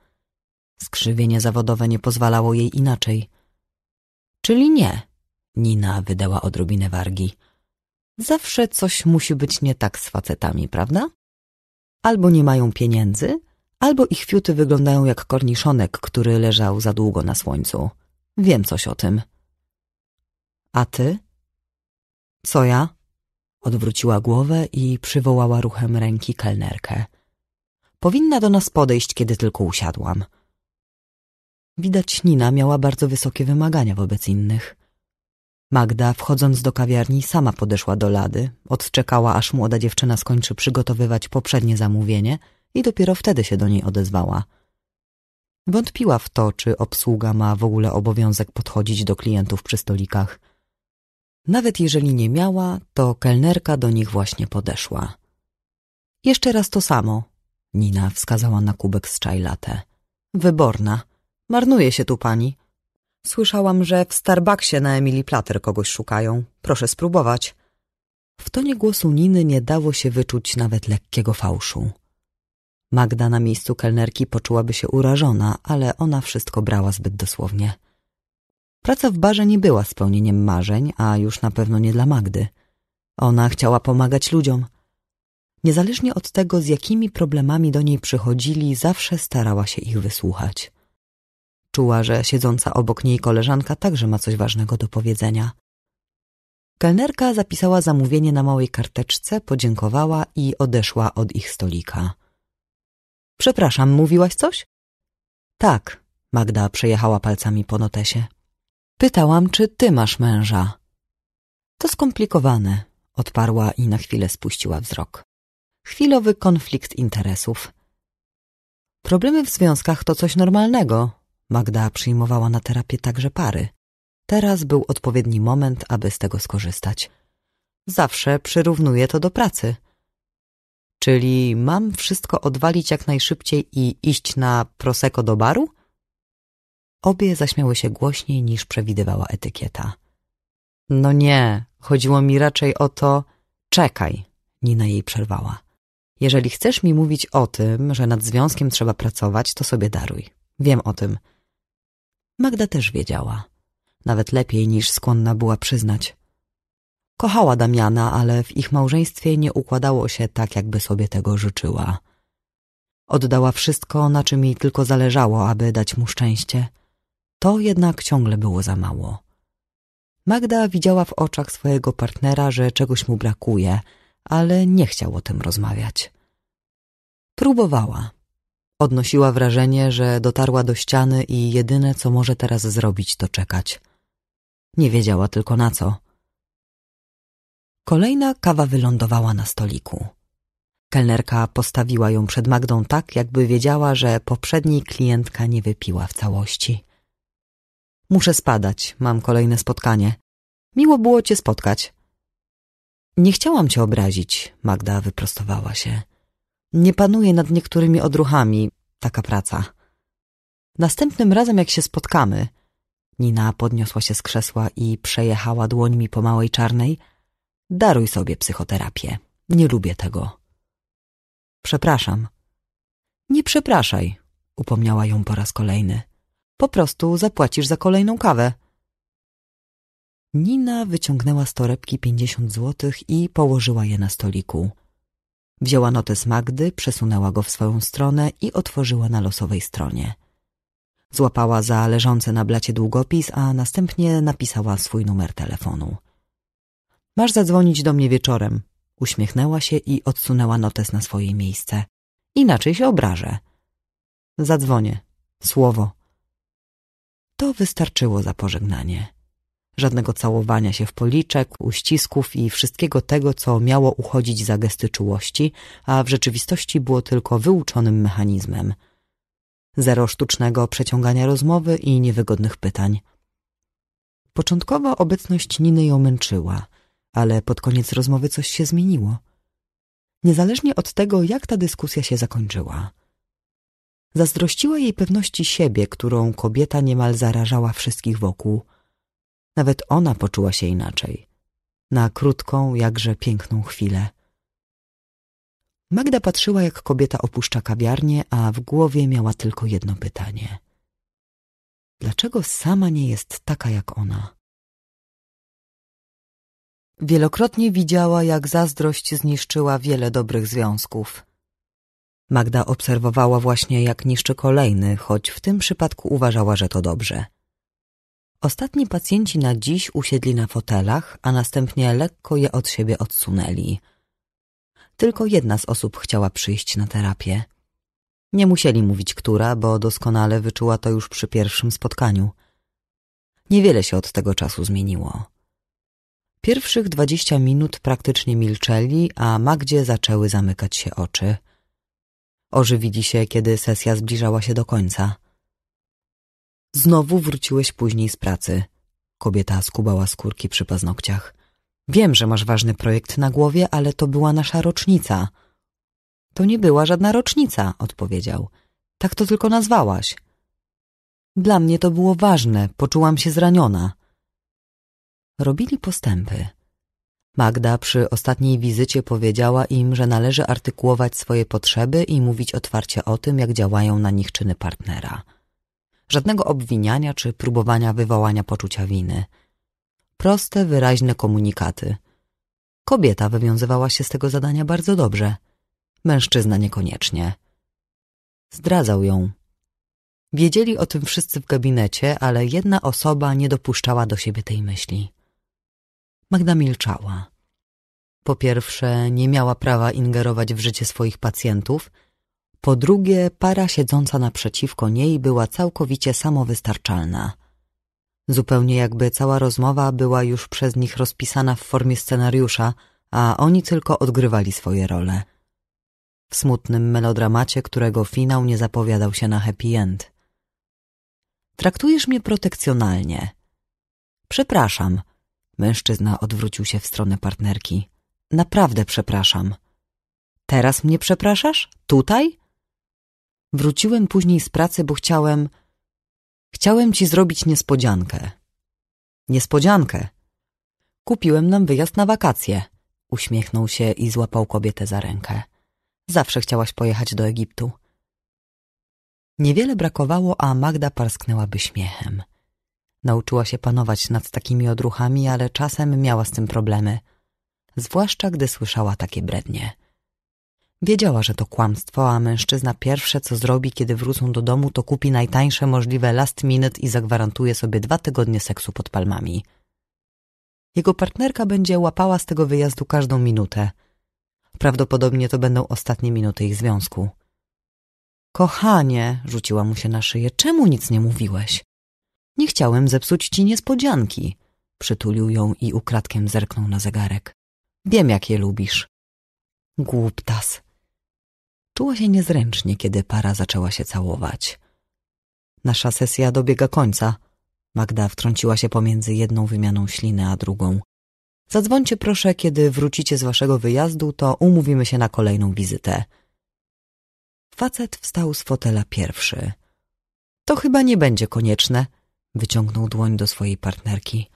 Skrzywienie zawodowe nie pozwalało jej inaczej. Czyli nie, Nina wydała odrobinę wargi. Zawsze coś musi być nie tak z facetami, prawda? Albo nie mają pieniędzy, albo ich fiuty wyglądają jak korniszonek, który leżał za długo na słońcu. Wiem coś o tym. A ty? Co ja? Odwróciła głowę i przywołała ruchem ręki kelnerkę. Powinna do nas podejść, kiedy tylko usiadłam. Widać Nina miała bardzo wysokie wymagania wobec innych. Magda, wchodząc do kawiarni, sama podeszła do lady, odczekała, aż młoda dziewczyna skończy przygotowywać poprzednie zamówienie – i dopiero wtedy się do niej odezwała. Wątpiła w to, czy obsługa ma w ogóle obowiązek podchodzić do klientów przy stolikach. Nawet jeżeli nie miała, to kelnerka do nich właśnie podeszła. Jeszcze raz to samo, Nina wskazała na kubek z czajlatę. Wyborna. Marnuje się tu pani. Słyszałam, że w Starbucksie na Emily Plater kogoś szukają. Proszę spróbować. W tonie głosu Niny nie dało się wyczuć nawet lekkiego fałszu. Magda na miejscu kelnerki poczułaby się urażona, ale ona wszystko brała zbyt dosłownie. Praca w barze nie była spełnieniem marzeń, a już na pewno nie dla Magdy. Ona chciała pomagać ludziom. Niezależnie od tego, z jakimi problemami do niej przychodzili, zawsze starała się ich wysłuchać. Czuła, że siedząca obok niej koleżanka także ma coś ważnego do powiedzenia. Kelnerka zapisała zamówienie na małej karteczce, podziękowała i odeszła od ich stolika. Przepraszam, mówiłaś coś? Tak, Magda przejechała palcami po notesie. Pytałam, czy ty masz męża. To skomplikowane, odparła i na chwilę spuściła wzrok. Chwilowy konflikt interesów. Problemy w związkach to coś normalnego. Magda przyjmowała na terapię także pary. Teraz był odpowiedni moment, aby z tego skorzystać. Zawsze przyrównuję to do pracy – Czyli mam wszystko odwalić jak najszybciej i iść na proseko do baru? Obie zaśmiały się głośniej niż przewidywała etykieta. No nie, chodziło mi raczej o to... Czekaj, Nina jej przerwała. Jeżeli chcesz mi mówić o tym, że nad związkiem trzeba pracować, to sobie daruj. Wiem o tym. Magda też wiedziała. Nawet lepiej niż skłonna była przyznać. Kochała Damiana, ale w ich małżeństwie nie układało się tak, jakby sobie tego życzyła. Oddała wszystko, na czym jej tylko zależało, aby dać mu szczęście. To jednak ciągle było za mało. Magda widziała w oczach swojego partnera, że czegoś mu brakuje, ale nie chciał o tym rozmawiać. Próbowała. Odnosiła wrażenie, że dotarła do ściany i jedyne, co może teraz zrobić, to czekać. Nie wiedziała tylko na co – Kolejna kawa wylądowała na stoliku. Kelnerka postawiła ją przed Magdą tak, jakby wiedziała, że poprzedniej klientka nie wypiła w całości. Muszę spadać, mam kolejne spotkanie. Miło było cię spotkać. Nie chciałam cię obrazić, Magda wyprostowała się. Nie panuję nad niektórymi odruchami, taka praca. Następnym razem, jak się spotkamy... Nina podniosła się z krzesła i przejechała dłońmi po małej czarnej, Daruj sobie psychoterapię. Nie lubię tego. Przepraszam. Nie przepraszaj, upomniała ją po raz kolejny. Po prostu zapłacisz za kolejną kawę. Nina wyciągnęła z torebki pięćdziesiąt złotych i położyła je na stoliku. Wzięła notes Magdy, przesunęła go w swoją stronę i otworzyła na losowej stronie. Złapała za leżące na blacie długopis, a następnie napisała swój numer telefonu. Masz zadzwonić do mnie wieczorem. Uśmiechnęła się i odsunęła notes na swoje miejsce. Inaczej się obrażę. Zadzwonię. Słowo. To wystarczyło za pożegnanie. Żadnego całowania się w policzek, uścisków i wszystkiego tego, co miało uchodzić za gesty czułości, a w rzeczywistości było tylko wyuczonym mechanizmem. Zero sztucznego przeciągania rozmowy i niewygodnych pytań. Początkowo obecność Niny ją męczyła ale pod koniec rozmowy coś się zmieniło. Niezależnie od tego, jak ta dyskusja się zakończyła. Zazdrościła jej pewności siebie, którą kobieta niemal zarażała wszystkich wokół. Nawet ona poczuła się inaczej. Na krótką, jakże piękną chwilę. Magda patrzyła, jak kobieta opuszcza kawiarnię, a w głowie miała tylko jedno pytanie. Dlaczego sama nie jest taka jak ona? Wielokrotnie widziała, jak zazdrość zniszczyła wiele dobrych związków. Magda obserwowała właśnie, jak niszczy kolejny, choć w tym przypadku uważała, że to dobrze. Ostatni pacjenci na dziś usiedli na fotelach, a następnie lekko je od siebie odsunęli. Tylko jedna z osób chciała przyjść na terapię. Nie musieli mówić która, bo doskonale wyczuła to już przy pierwszym spotkaniu. Niewiele się od tego czasu zmieniło. Pierwszych dwadzieścia minut praktycznie milczeli, a Magdzie zaczęły zamykać się oczy. Ożywili się, kiedy sesja zbliżała się do końca. Znowu wróciłeś później z pracy. Kobieta skubała skórki przy paznokciach. Wiem, że masz ważny projekt na głowie, ale to była nasza rocznica. To nie była żadna rocznica, odpowiedział. Tak to tylko nazwałaś. Dla mnie to było ważne, poczułam się zraniona robili postępy. Magda przy ostatniej wizycie powiedziała im, że należy artykułować swoje potrzeby i mówić otwarcie o tym, jak działają na nich czyny partnera. Żadnego obwiniania czy próbowania wywołania poczucia winy. Proste, wyraźne komunikaty. Kobieta wywiązywała się z tego zadania bardzo dobrze, mężczyzna niekoniecznie. Zdradzał ją. Wiedzieli o tym wszyscy w gabinecie, ale jedna osoba nie dopuszczała do siebie tej myśli. Magda milczała. Po pierwsze, nie miała prawa ingerować w życie swoich pacjentów. Po drugie, para siedząca naprzeciwko niej była całkowicie samowystarczalna. Zupełnie jakby cała rozmowa była już przez nich rozpisana w formie scenariusza, a oni tylko odgrywali swoje role. W smutnym melodramacie, którego finał nie zapowiadał się na happy end. Traktujesz mnie protekcjonalnie. Przepraszam, Mężczyzna odwrócił się w stronę partnerki. Naprawdę przepraszam. Teraz mnie przepraszasz? Tutaj? Wróciłem później z pracy, bo chciałem... Chciałem ci zrobić niespodziankę. Niespodziankę? Kupiłem nam wyjazd na wakacje. Uśmiechnął się i złapał kobietę za rękę. Zawsze chciałaś pojechać do Egiptu. Niewiele brakowało, a Magda parsknęłaby śmiechem. Nauczyła się panować nad takimi odruchami, ale czasem miała z tym problemy. Zwłaszcza gdy słyszała takie brednie. Wiedziała, że to kłamstwo, a mężczyzna pierwsze co zrobi, kiedy wrócą do domu, to kupi najtańsze możliwe last minute i zagwarantuje sobie dwa tygodnie seksu pod palmami. Jego partnerka będzie łapała z tego wyjazdu każdą minutę. Prawdopodobnie to będą ostatnie minuty ich związku. Kochanie, rzuciła mu się na szyję, czemu nic nie mówiłeś? Nie chciałem zepsuć ci niespodzianki. Przytulił ją i ukradkiem zerknął na zegarek. Wiem, jak je lubisz. Głuptas. Czuła się niezręcznie, kiedy para zaczęła się całować. Nasza sesja dobiega końca. Magda wtrąciła się pomiędzy jedną wymianą śliny a drugą. Zadzwońcie proszę, kiedy wrócicie z waszego wyjazdu, to umówimy się na kolejną wizytę. Facet wstał z fotela pierwszy. To chyba nie będzie konieczne – Wyciągnął dłoń do swojej partnerki.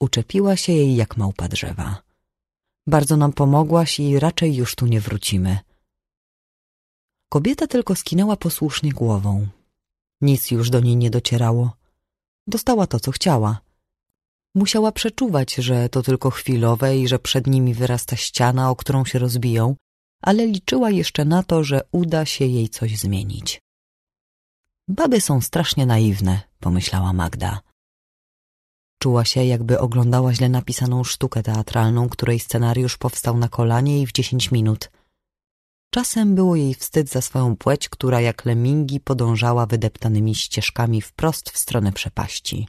Uczepiła się jej jak małpa drzewa. Bardzo nam pomogłaś i raczej już tu nie wrócimy. Kobieta tylko skinęła posłusznie głową. Nic już do niej nie docierało. Dostała to, co chciała. Musiała przeczuwać, że to tylko chwilowe i że przed nimi wyrasta ściana, o którą się rozbiją, ale liczyła jeszcze na to, że uda się jej coś zmienić. Baby są strasznie naiwne, pomyślała Magda. Czuła się, jakby oglądała źle napisaną sztukę teatralną, której scenariusz powstał na kolanie i w dziesięć minut. Czasem było jej wstyd za swoją płeć, która jak lemingi podążała wydeptanymi ścieżkami wprost w stronę przepaści.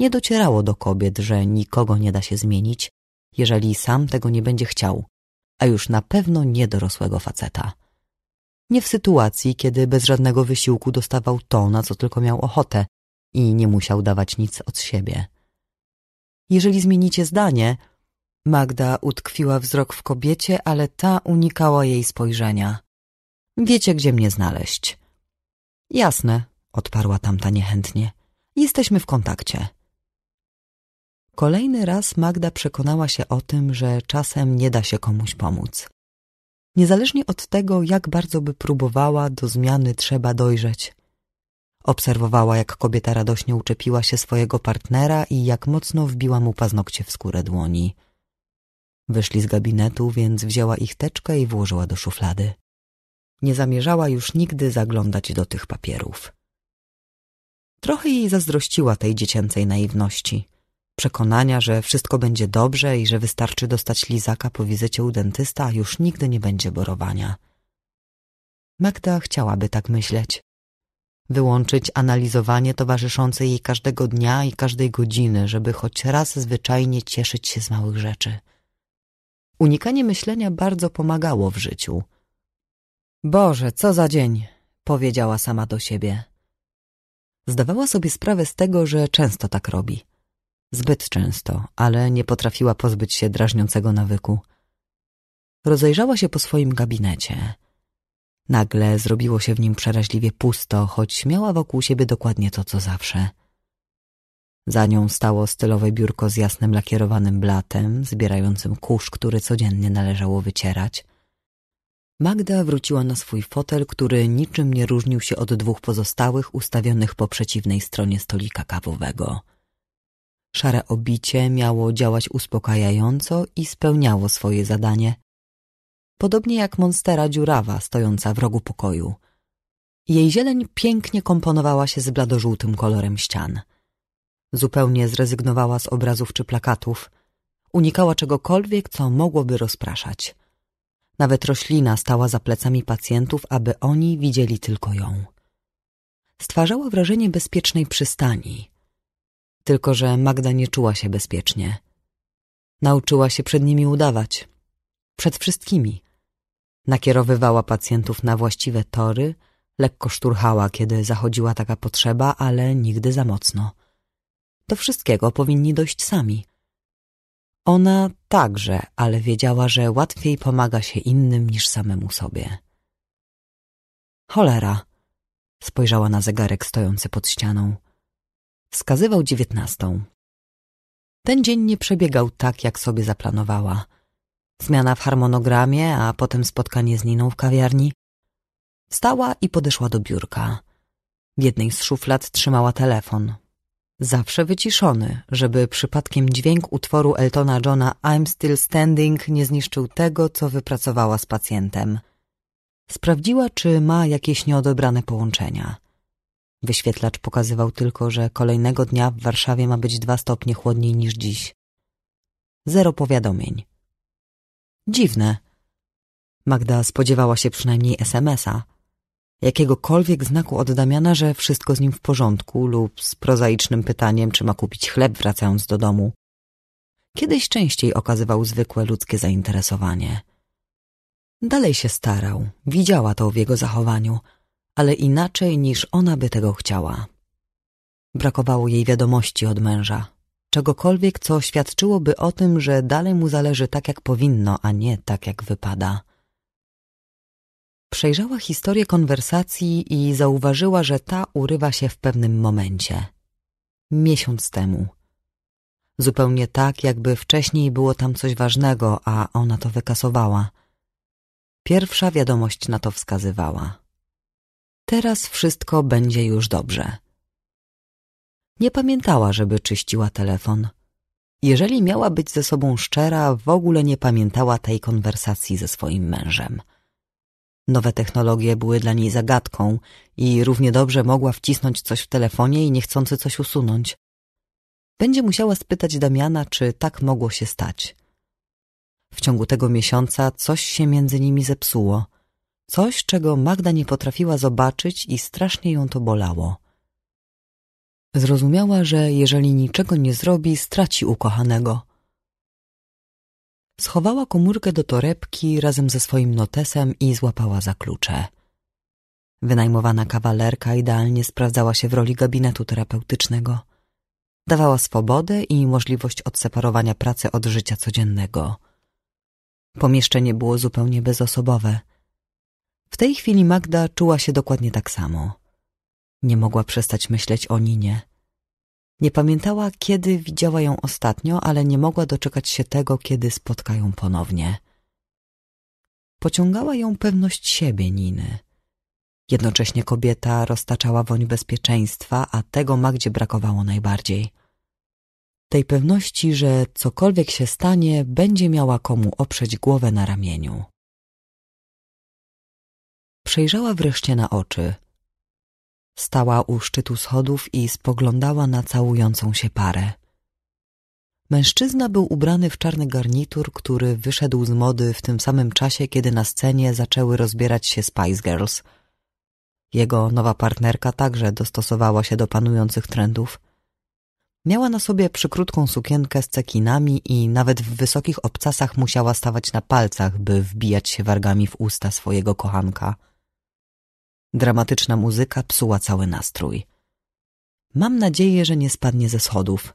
Nie docierało do kobiet, że nikogo nie da się zmienić, jeżeli sam tego nie będzie chciał, a już na pewno nie dorosłego faceta. Nie w sytuacji, kiedy bez żadnego wysiłku dostawał to, na co tylko miał ochotę i nie musiał dawać nic od siebie. Jeżeli zmienicie zdanie, Magda utkwiła wzrok w kobiecie, ale ta unikała jej spojrzenia. Wiecie, gdzie mnie znaleźć. Jasne, odparła tamta niechętnie. Jesteśmy w kontakcie. Kolejny raz Magda przekonała się o tym, że czasem nie da się komuś pomóc. Niezależnie od tego, jak bardzo by próbowała, do zmiany trzeba dojrzeć. Obserwowała, jak kobieta radośnie uczepiła się swojego partnera i jak mocno wbiła mu paznokcie w skórę dłoni. Wyszli z gabinetu, więc wzięła ich teczkę i włożyła do szuflady. Nie zamierzała już nigdy zaglądać do tych papierów. Trochę jej zazdrościła tej dziecięcej naiwności – przekonania, że wszystko będzie dobrze i że wystarczy dostać lizaka po wizycie u dentysta, a już nigdy nie będzie borowania. Magda chciałaby tak myśleć. Wyłączyć analizowanie towarzyszące jej każdego dnia i każdej godziny, żeby choć raz zwyczajnie cieszyć się z małych rzeczy. Unikanie myślenia bardzo pomagało w życiu. Boże, co za dzień, powiedziała sama do siebie. Zdawała sobie sprawę z tego, że często tak robi. Zbyt często, ale nie potrafiła pozbyć się drażniącego nawyku. Rozejrzała się po swoim gabinecie. Nagle zrobiło się w nim przeraźliwie pusto, choć miała wokół siebie dokładnie to, co zawsze. Za nią stało stylowe biurko z jasnym lakierowanym blatem, zbierającym kurz, który codziennie należało wycierać. Magda wróciła na swój fotel, który niczym nie różnił się od dwóch pozostałych ustawionych po przeciwnej stronie stolika kawowego. Szare obicie miało działać uspokajająco i spełniało swoje zadanie. Podobnie jak monstera dziurawa stojąca w rogu pokoju. Jej zieleń pięknie komponowała się z bladożółtym kolorem ścian. Zupełnie zrezygnowała z obrazów czy plakatów. Unikała czegokolwiek, co mogłoby rozpraszać. Nawet roślina stała za plecami pacjentów, aby oni widzieli tylko ją. Stwarzała wrażenie bezpiecznej przystani – tylko że Magda nie czuła się bezpiecznie. Nauczyła się przed nimi udawać. Przed wszystkimi. Nakierowywała pacjentów na właściwe tory, lekko szturchała, kiedy zachodziła taka potrzeba, ale nigdy za mocno. Do wszystkiego powinni dojść sami. Ona także, ale wiedziała, że łatwiej pomaga się innym niż samemu sobie. Cholera! Spojrzała na zegarek stojący pod ścianą. Wskazywał dziewiętnastą. Ten dzień nie przebiegał tak, jak sobie zaplanowała. Zmiana w harmonogramie, a potem spotkanie z Niną w kawiarni. Wstała i podeszła do biurka. W jednej z szuflad trzymała telefon. Zawsze wyciszony, żeby przypadkiem dźwięk utworu Eltona Johna I'm Still Standing nie zniszczył tego, co wypracowała z pacjentem. Sprawdziła, czy ma jakieś nieodebrane połączenia. Wyświetlacz pokazywał tylko, że kolejnego dnia w Warszawie ma być dwa stopnie chłodniej niż dziś. Zero powiadomień. Dziwne. Magda spodziewała się przynajmniej SMS-a. Jakiegokolwiek znaku od Damiana, że wszystko z nim w porządku lub z prozaicznym pytaniem, czy ma kupić chleb wracając do domu. Kiedyś częściej okazywał zwykłe ludzkie zainteresowanie. Dalej się starał, widziała to w jego zachowaniu – ale inaczej niż ona by tego chciała. Brakowało jej wiadomości od męża, czegokolwiek, co świadczyłoby o tym, że dalej mu zależy tak, jak powinno, a nie tak, jak wypada. Przejrzała historię konwersacji i zauważyła, że ta urywa się w pewnym momencie. Miesiąc temu. Zupełnie tak, jakby wcześniej było tam coś ważnego, a ona to wykasowała. Pierwsza wiadomość na to wskazywała. Teraz wszystko będzie już dobrze. Nie pamiętała, żeby czyściła telefon. Jeżeli miała być ze sobą szczera, w ogóle nie pamiętała tej konwersacji ze swoim mężem. Nowe technologie były dla niej zagadką i równie dobrze mogła wcisnąć coś w telefonie i niechcący coś usunąć. Będzie musiała spytać Damiana, czy tak mogło się stać. W ciągu tego miesiąca coś się między nimi zepsuło – Coś, czego Magda nie potrafiła zobaczyć i strasznie ją to bolało. Zrozumiała, że jeżeli niczego nie zrobi, straci ukochanego. Schowała komórkę do torebki razem ze swoim notesem i złapała za klucze. Wynajmowana kawalerka idealnie sprawdzała się w roli gabinetu terapeutycznego. Dawała swobodę i możliwość odseparowania pracy od życia codziennego. Pomieszczenie było zupełnie bezosobowe – w tej chwili Magda czuła się dokładnie tak samo. Nie mogła przestać myśleć o Ninie. Nie pamiętała, kiedy widziała ją ostatnio, ale nie mogła doczekać się tego, kiedy spotka ją ponownie. Pociągała ją pewność siebie Niny. Jednocześnie kobieta roztaczała woń bezpieczeństwa, a tego Magdzie brakowało najbardziej. Tej pewności, że cokolwiek się stanie, będzie miała komu oprzeć głowę na ramieniu przejrzała wreszcie na oczy. Stała u szczytu schodów i spoglądała na całującą się parę. Mężczyzna był ubrany w czarny garnitur, który wyszedł z mody w tym samym czasie, kiedy na scenie zaczęły rozbierać się Spice Girls. Jego nowa partnerka także dostosowała się do panujących trendów. Miała na sobie przykrótką sukienkę z cekinami i nawet w wysokich obcasach musiała stawać na palcach, by wbijać się wargami w usta swojego kochanka. Dramatyczna muzyka psuła cały nastrój. Mam nadzieję, że nie spadnie ze schodów.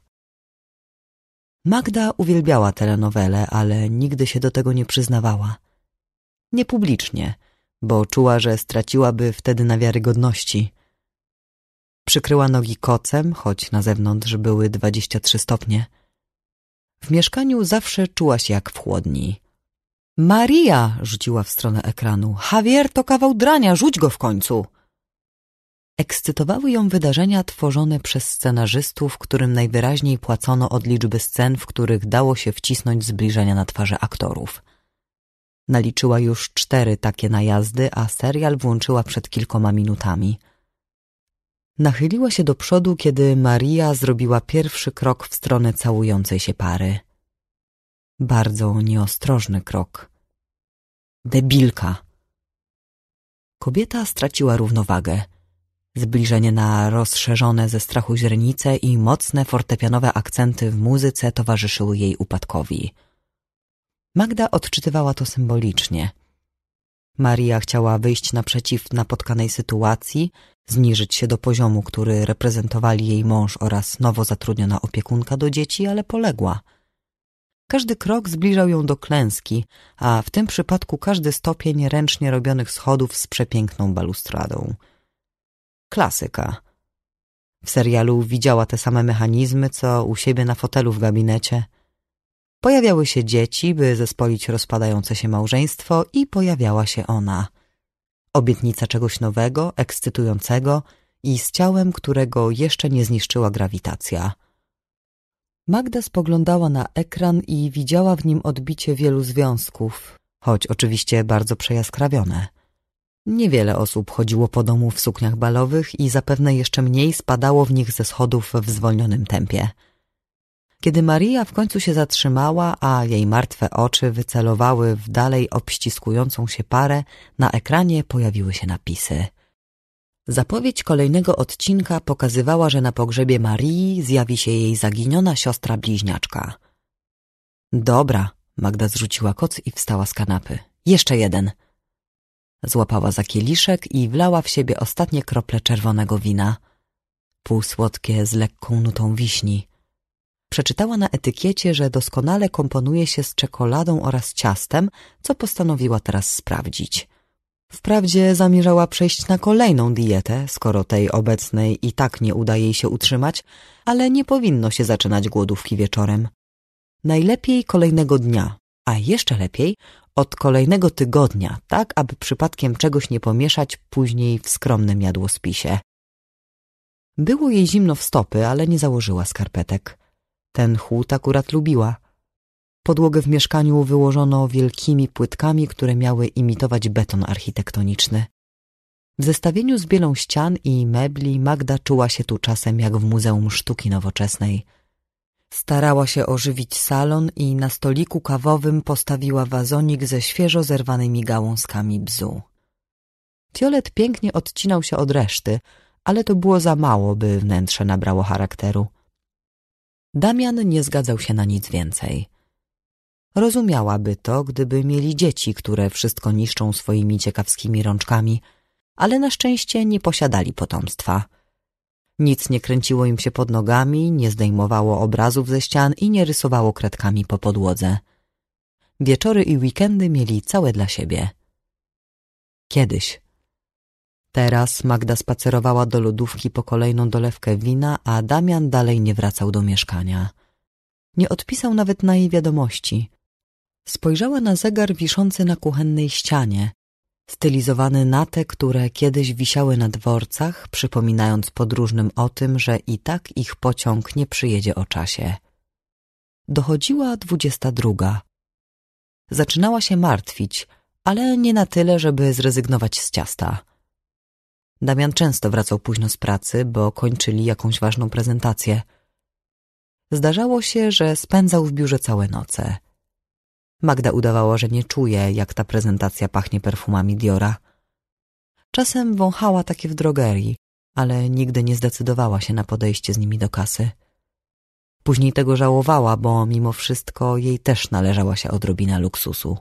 Magda uwielbiała telenowele, ale nigdy się do tego nie przyznawała. Nie publicznie, bo czuła, że straciłaby wtedy na wiarygodności. Przykryła nogi kocem, choć na zewnątrz były 23 stopnie. W mieszkaniu zawsze czuła się jak w chłodni. Maria! rzuciła w stronę ekranu. Javier to kawał drania, rzuć go w końcu! Ekscytowały ją wydarzenia tworzone przez scenarzystów, którym najwyraźniej płacono od liczby scen, w których dało się wcisnąć zbliżenia na twarze aktorów. Naliczyła już cztery takie najazdy, a serial włączyła przed kilkoma minutami. Nachyliła się do przodu, kiedy Maria zrobiła pierwszy krok w stronę całującej się pary. Bardzo nieostrożny krok. Debilka! Kobieta straciła równowagę. Zbliżenie na rozszerzone ze strachu źrenice i mocne fortepianowe akcenty w muzyce towarzyszyły jej upadkowi. Magda odczytywała to symbolicznie. Maria chciała wyjść naprzeciw napotkanej sytuacji, zniżyć się do poziomu, który reprezentowali jej mąż oraz nowo zatrudniona opiekunka do dzieci, ale poległa – każdy krok zbliżał ją do klęski, a w tym przypadku każdy stopień ręcznie robionych schodów z przepiękną balustradą. Klasyka. W serialu widziała te same mechanizmy, co u siebie na fotelu w gabinecie. Pojawiały się dzieci, by zespolić rozpadające się małżeństwo i pojawiała się ona. Obietnica czegoś nowego, ekscytującego i z ciałem, którego jeszcze nie zniszczyła grawitacja – Magda spoglądała na ekran i widziała w nim odbicie wielu związków, choć oczywiście bardzo przejaskrawione. Niewiele osób chodziło po domu w sukniach balowych i zapewne jeszcze mniej spadało w nich ze schodów w zwolnionym tempie. Kiedy Maria w końcu się zatrzymała, a jej martwe oczy wycelowały w dalej obściskującą się parę, na ekranie pojawiły się napisy – Zapowiedź kolejnego odcinka pokazywała, że na pogrzebie Marii zjawi się jej zaginiona siostra bliźniaczka. Dobra, Magda zrzuciła koc i wstała z kanapy. Jeszcze jeden. Złapała za kieliszek i wlała w siebie ostatnie krople czerwonego wina. Półsłodkie, z lekką nutą wiśni. Przeczytała na etykiecie, że doskonale komponuje się z czekoladą oraz ciastem, co postanowiła teraz sprawdzić. Wprawdzie zamierzała przejść na kolejną dietę, skoro tej obecnej i tak nie uda jej się utrzymać, ale nie powinno się zaczynać głodówki wieczorem. Najlepiej kolejnego dnia, a jeszcze lepiej od kolejnego tygodnia, tak aby przypadkiem czegoś nie pomieszać później w skromnym jadłospisie. Było jej zimno w stopy, ale nie założyła skarpetek. Ten chłód akurat lubiła. Podłogę w mieszkaniu wyłożono wielkimi płytkami, które miały imitować beton architektoniczny. W zestawieniu z bielą ścian i mebli Magda czuła się tu czasem jak w Muzeum Sztuki Nowoczesnej. Starała się ożywić salon i na stoliku kawowym postawiła wazonik ze świeżo zerwanymi gałązkami bzu. Fiolet pięknie odcinał się od reszty, ale to było za mało, by wnętrze nabrało charakteru. Damian nie zgadzał się na nic więcej. Rozumiałaby to, gdyby mieli dzieci, które wszystko niszczą swoimi ciekawskimi rączkami, ale na szczęście nie posiadali potomstwa. Nic nie kręciło im się pod nogami, nie zdejmowało obrazów ze ścian i nie rysowało kredkami po podłodze. Wieczory i weekendy mieli całe dla siebie. Kiedyś. Teraz Magda spacerowała do lodówki po kolejną dolewkę wina, a Damian dalej nie wracał do mieszkania. Nie odpisał nawet na jej wiadomości. Spojrzała na zegar wiszący na kuchennej ścianie, stylizowany na te, które kiedyś wisiały na dworcach, przypominając podróżnym o tym, że i tak ich pociąg nie przyjedzie o czasie. Dochodziła dwudziesta druga. Zaczynała się martwić, ale nie na tyle, żeby zrezygnować z ciasta. Damian często wracał późno z pracy, bo kończyli jakąś ważną prezentację. Zdarzało się, że spędzał w biurze całe noce – Magda udawała, że nie czuje, jak ta prezentacja pachnie perfumami Diora. Czasem wąchała takie w drogerii, ale nigdy nie zdecydowała się na podejście z nimi do kasy. Później tego żałowała, bo mimo wszystko jej też należała się odrobina luksusu.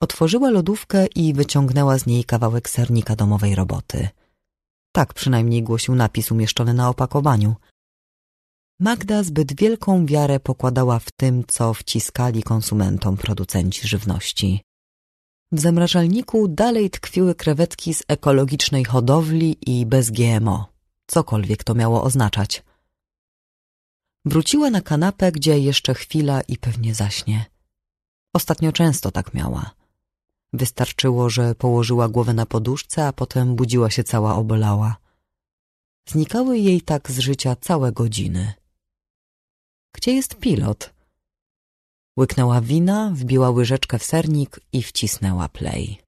Otworzyła lodówkę i wyciągnęła z niej kawałek sernika domowej roboty. Tak przynajmniej głosił napis umieszczony na opakowaniu – Magda zbyt wielką wiarę pokładała w tym, co wciskali konsumentom producenci żywności. W zamrażalniku dalej tkwiły krewetki z ekologicznej hodowli i bez GMO, cokolwiek to miało oznaczać. Wróciła na kanapę, gdzie jeszcze chwila i pewnie zaśnie. Ostatnio często tak miała. Wystarczyło, że położyła głowę na poduszce, a potem budziła się cała obolała. Znikały jej tak z życia całe godziny. Gdzie jest pilot? Łyknęła wina, wbiła łyżeczkę w sernik i wcisnęła play.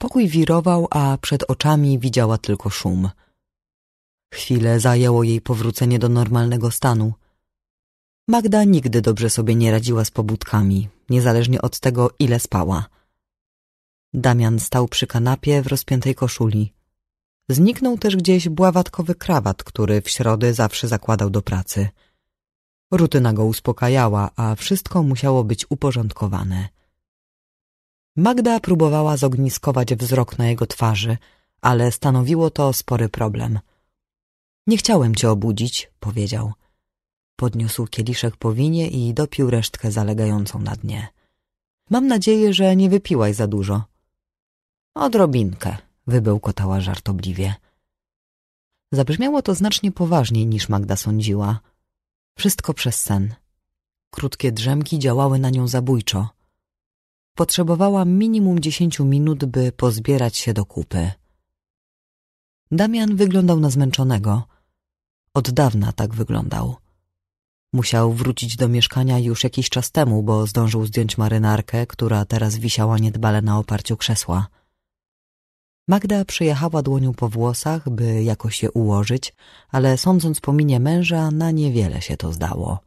Pokój wirował, a przed oczami widziała tylko szum. Chwilę zajęło jej powrócenie do normalnego stanu. Magda nigdy dobrze sobie nie radziła z pobudkami, niezależnie od tego, ile spała. Damian stał przy kanapie w rozpiętej koszuli. Zniknął też gdzieś bławatkowy krawat, który w środę zawsze zakładał do pracy. Rutyna go uspokajała, a wszystko musiało być uporządkowane. Magda próbowała zogniskować wzrok na jego twarzy, ale stanowiło to spory problem. Nie chciałem cię obudzić, powiedział. Podniósł kieliszek po winie i dopił resztkę zalegającą na dnie. Mam nadzieję, że nie wypiłaś za dużo. Odrobinkę, wybełkotała żartobliwie. Zabrzmiało to znacznie poważniej niż Magda sądziła. Wszystko przez sen. Krótkie drzemki działały na nią zabójczo. Potrzebowała minimum dziesięciu minut, by pozbierać się do kupy. Damian wyglądał na zmęczonego. Od dawna tak wyglądał. Musiał wrócić do mieszkania już jakiś czas temu, bo zdążył zdjąć marynarkę, która teraz wisiała niedbale na oparciu krzesła. Magda przyjechała dłonią po włosach, by jakoś je ułożyć, ale sądząc po minie męża, na niewiele się to zdało.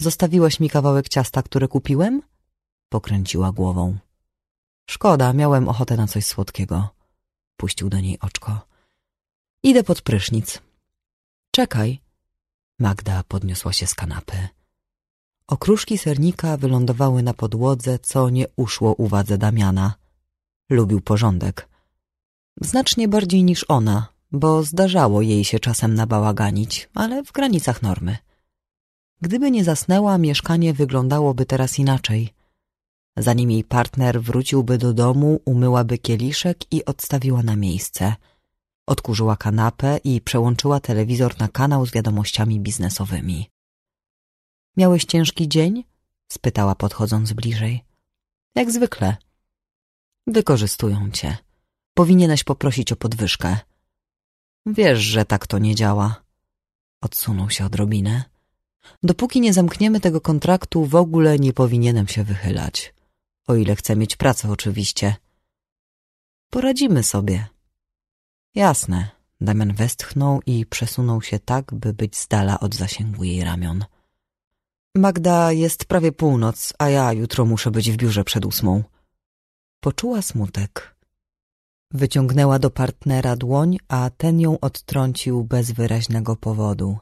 Zostawiłaś mi kawałek ciasta, które kupiłem? Pokręciła głową. Szkoda, miałem ochotę na coś słodkiego. Puścił do niej oczko. Idę pod prysznic. Czekaj. Magda podniosła się z kanapy. Okruszki sernika wylądowały na podłodze, co nie uszło uwadze Damiana – Lubił porządek. Znacznie bardziej niż ona, bo zdarzało jej się czasem nabałaganić, ale w granicach normy. Gdyby nie zasnęła, mieszkanie wyglądałoby teraz inaczej. Zanim jej partner wróciłby do domu, umyłaby kieliszek i odstawiła na miejsce. Odkurzyła kanapę i przełączyła telewizor na kanał z wiadomościami biznesowymi. Miałeś ciężki dzień? spytała podchodząc bliżej. Jak zwykle, Wykorzystują cię. Powinieneś poprosić o podwyżkę. Wiesz, że tak to nie działa. Odsunął się odrobinę. Dopóki nie zamkniemy tego kontraktu, w ogóle nie powinienem się wychylać. O ile chcę mieć pracę, oczywiście. Poradzimy sobie. Jasne. Damian westchnął i przesunął się tak, by być z dala od zasięgu jej ramion. Magda, jest prawie północ, a ja jutro muszę być w biurze przed ósmą. Poczuła smutek. Wyciągnęła do partnera dłoń, a ten ją odtrącił bez wyraźnego powodu.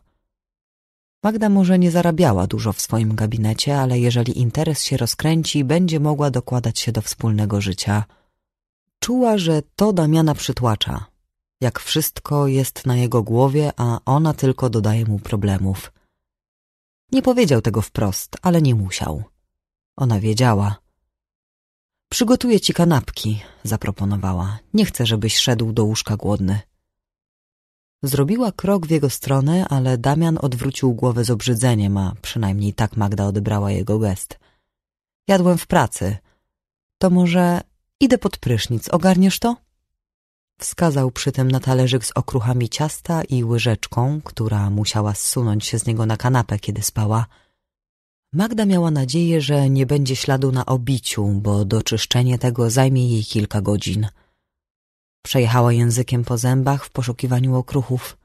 Magda może nie zarabiała dużo w swoim gabinecie, ale jeżeli interes się rozkręci, będzie mogła dokładać się do wspólnego życia. Czuła, że to Damiana przytłacza. Jak wszystko jest na jego głowie, a ona tylko dodaje mu problemów. Nie powiedział tego wprost, ale nie musiał. Ona wiedziała. Przygotuję ci kanapki, zaproponowała. Nie chcę, żebyś szedł do łóżka głodny. Zrobiła krok w jego stronę, ale Damian odwrócił głowę z obrzydzeniem, a przynajmniej tak Magda odebrała jego gest. Jadłem w pracy. To może idę pod prysznic, ogarniesz to? Wskazał przy tym na talerzyk z okruchami ciasta i łyżeczką, która musiała zsunąć się z niego na kanapę, kiedy spała. Magda miała nadzieję, że nie będzie śladu na obiciu, bo doczyszczenie tego zajmie jej kilka godzin. Przejechała językiem po zębach w poszukiwaniu okruchów.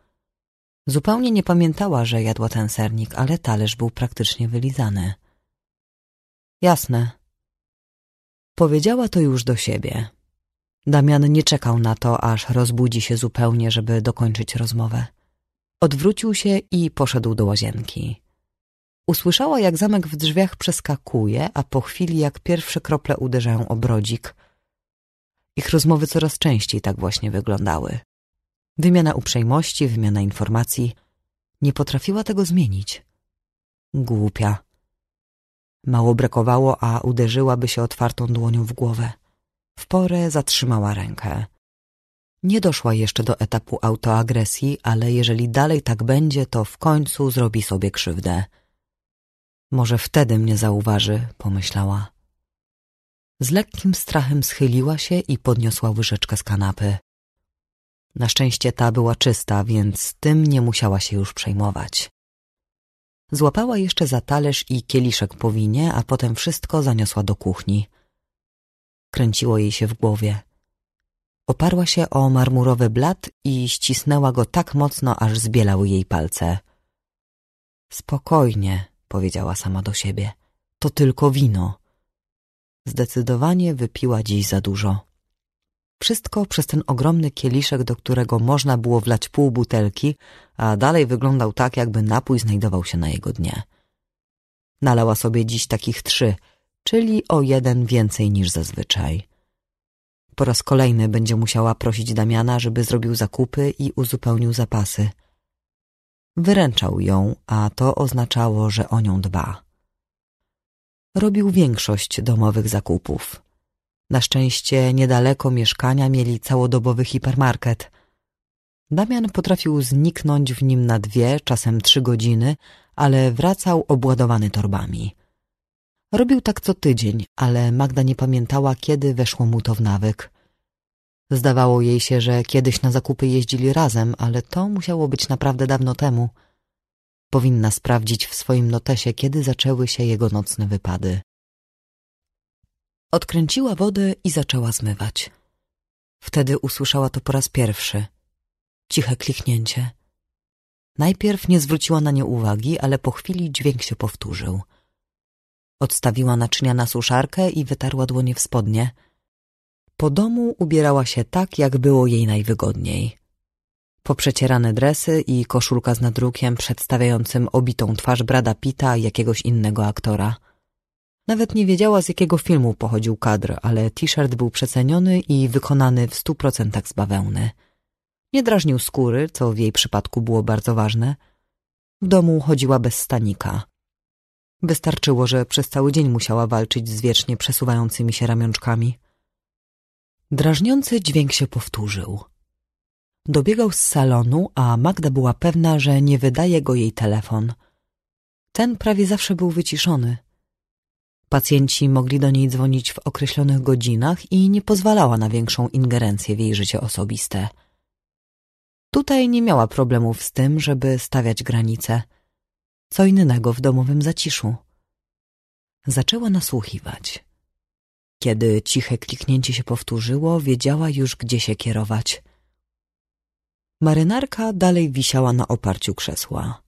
Zupełnie nie pamiętała, że jadła ten sernik, ale talerz był praktycznie wylizany. Jasne. Powiedziała to już do siebie. Damian nie czekał na to, aż rozbudzi się zupełnie, żeby dokończyć rozmowę. Odwrócił się i poszedł do łazienki. Usłyszała, jak zamek w drzwiach przeskakuje, a po chwili jak pierwsze krople uderzają o brodzik. Ich rozmowy coraz częściej tak właśnie wyglądały. Wymiana uprzejmości, wymiana informacji. Nie potrafiła tego zmienić. Głupia. Mało brakowało, a uderzyłaby się otwartą dłonią w głowę. W porę zatrzymała rękę. Nie doszła jeszcze do etapu autoagresji, ale jeżeli dalej tak będzie, to w końcu zrobi sobie krzywdę. Może wtedy mnie zauważy, pomyślała. Z lekkim strachem schyliła się i podniosła łyżeczkę z kanapy. Na szczęście ta była czysta, więc tym nie musiała się już przejmować. Złapała jeszcze za talerz i kieliszek po winie, a potem wszystko zaniosła do kuchni. Kręciło jej się w głowie. Oparła się o marmurowy blat i ścisnęła go tak mocno, aż zbielały jej palce. Spokojnie, powiedziała sama do siebie. To tylko wino. Zdecydowanie wypiła dziś za dużo. Wszystko przez ten ogromny kieliszek, do którego można było wlać pół butelki, a dalej wyglądał tak, jakby napój znajdował się na jego dnie. Nalała sobie dziś takich trzy, czyli o jeden więcej niż zazwyczaj. Po raz kolejny będzie musiała prosić Damiana, żeby zrobił zakupy i uzupełnił zapasy – Wyręczał ją, a to oznaczało, że o nią dba. Robił większość domowych zakupów. Na szczęście niedaleko mieszkania mieli całodobowy hipermarket. Damian potrafił zniknąć w nim na dwie, czasem trzy godziny, ale wracał obładowany torbami. Robił tak co tydzień, ale Magda nie pamiętała, kiedy weszło mu to w nawyk. Zdawało jej się, że kiedyś na zakupy jeździli razem, ale to musiało być naprawdę dawno temu. Powinna sprawdzić w swoim notesie, kiedy zaczęły się jego nocne wypady. Odkręciła wodę i zaczęła zmywać. Wtedy usłyszała to po raz pierwszy. Ciche kliknięcie. Najpierw nie zwróciła na nie uwagi, ale po chwili dźwięk się powtórzył. Odstawiła naczynia na suszarkę i wytarła dłonie w spodnie – po domu ubierała się tak, jak było jej najwygodniej. Poprzecierane dresy i koszulka z nadrukiem przedstawiającym obitą twarz Brada Pita i jakiegoś innego aktora. Nawet nie wiedziała, z jakiego filmu pochodził kadr, ale t-shirt był przeceniony i wykonany w stu procentach z bawełny. Nie drażnił skóry, co w jej przypadku było bardzo ważne. W domu chodziła bez stanika. Wystarczyło, że przez cały dzień musiała walczyć z wiecznie przesuwającymi się ramionczkami. Drażniący dźwięk się powtórzył. Dobiegał z salonu, a Magda była pewna, że nie wydaje go jej telefon. Ten prawie zawsze był wyciszony. Pacjenci mogli do niej dzwonić w określonych godzinach i nie pozwalała na większą ingerencję w jej życie osobiste. Tutaj nie miała problemów z tym, żeby stawiać granice. Co innego w domowym zaciszu. Zaczęła nasłuchiwać. Kiedy ciche kliknięcie się powtórzyło, wiedziała już, gdzie się kierować. Marynarka dalej wisiała na oparciu krzesła.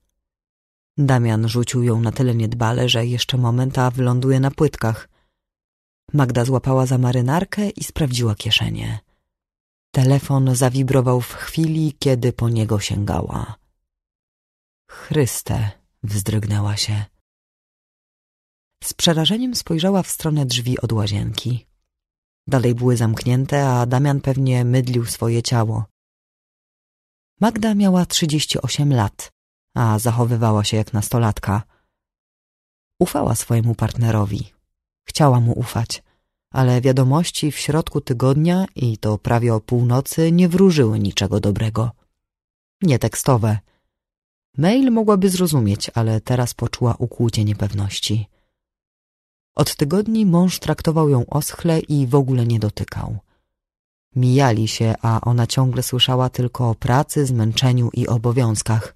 Damian rzucił ją na tyle niedbale, że jeszcze momenta wyląduje na płytkach. Magda złapała za marynarkę i sprawdziła kieszenie. Telefon zawibrował w chwili, kiedy po niego sięgała. Chryste, wzdrygnęła się. Z przerażeniem spojrzała w stronę drzwi od łazienki. Dalej były zamknięte, a Damian pewnie mydlił swoje ciało. Magda miała 38 lat, a zachowywała się jak nastolatka. Ufała swojemu partnerowi. Chciała mu ufać, ale wiadomości w środku tygodnia i to prawie o północy nie wróżyły niczego dobrego. Nie tekstowe. Mail mogłaby zrozumieć, ale teraz poczuła ukłucie niepewności. Od tygodni mąż traktował ją oschle i w ogóle nie dotykał. Mijali się, a ona ciągle słyszała tylko o pracy, zmęczeniu i obowiązkach.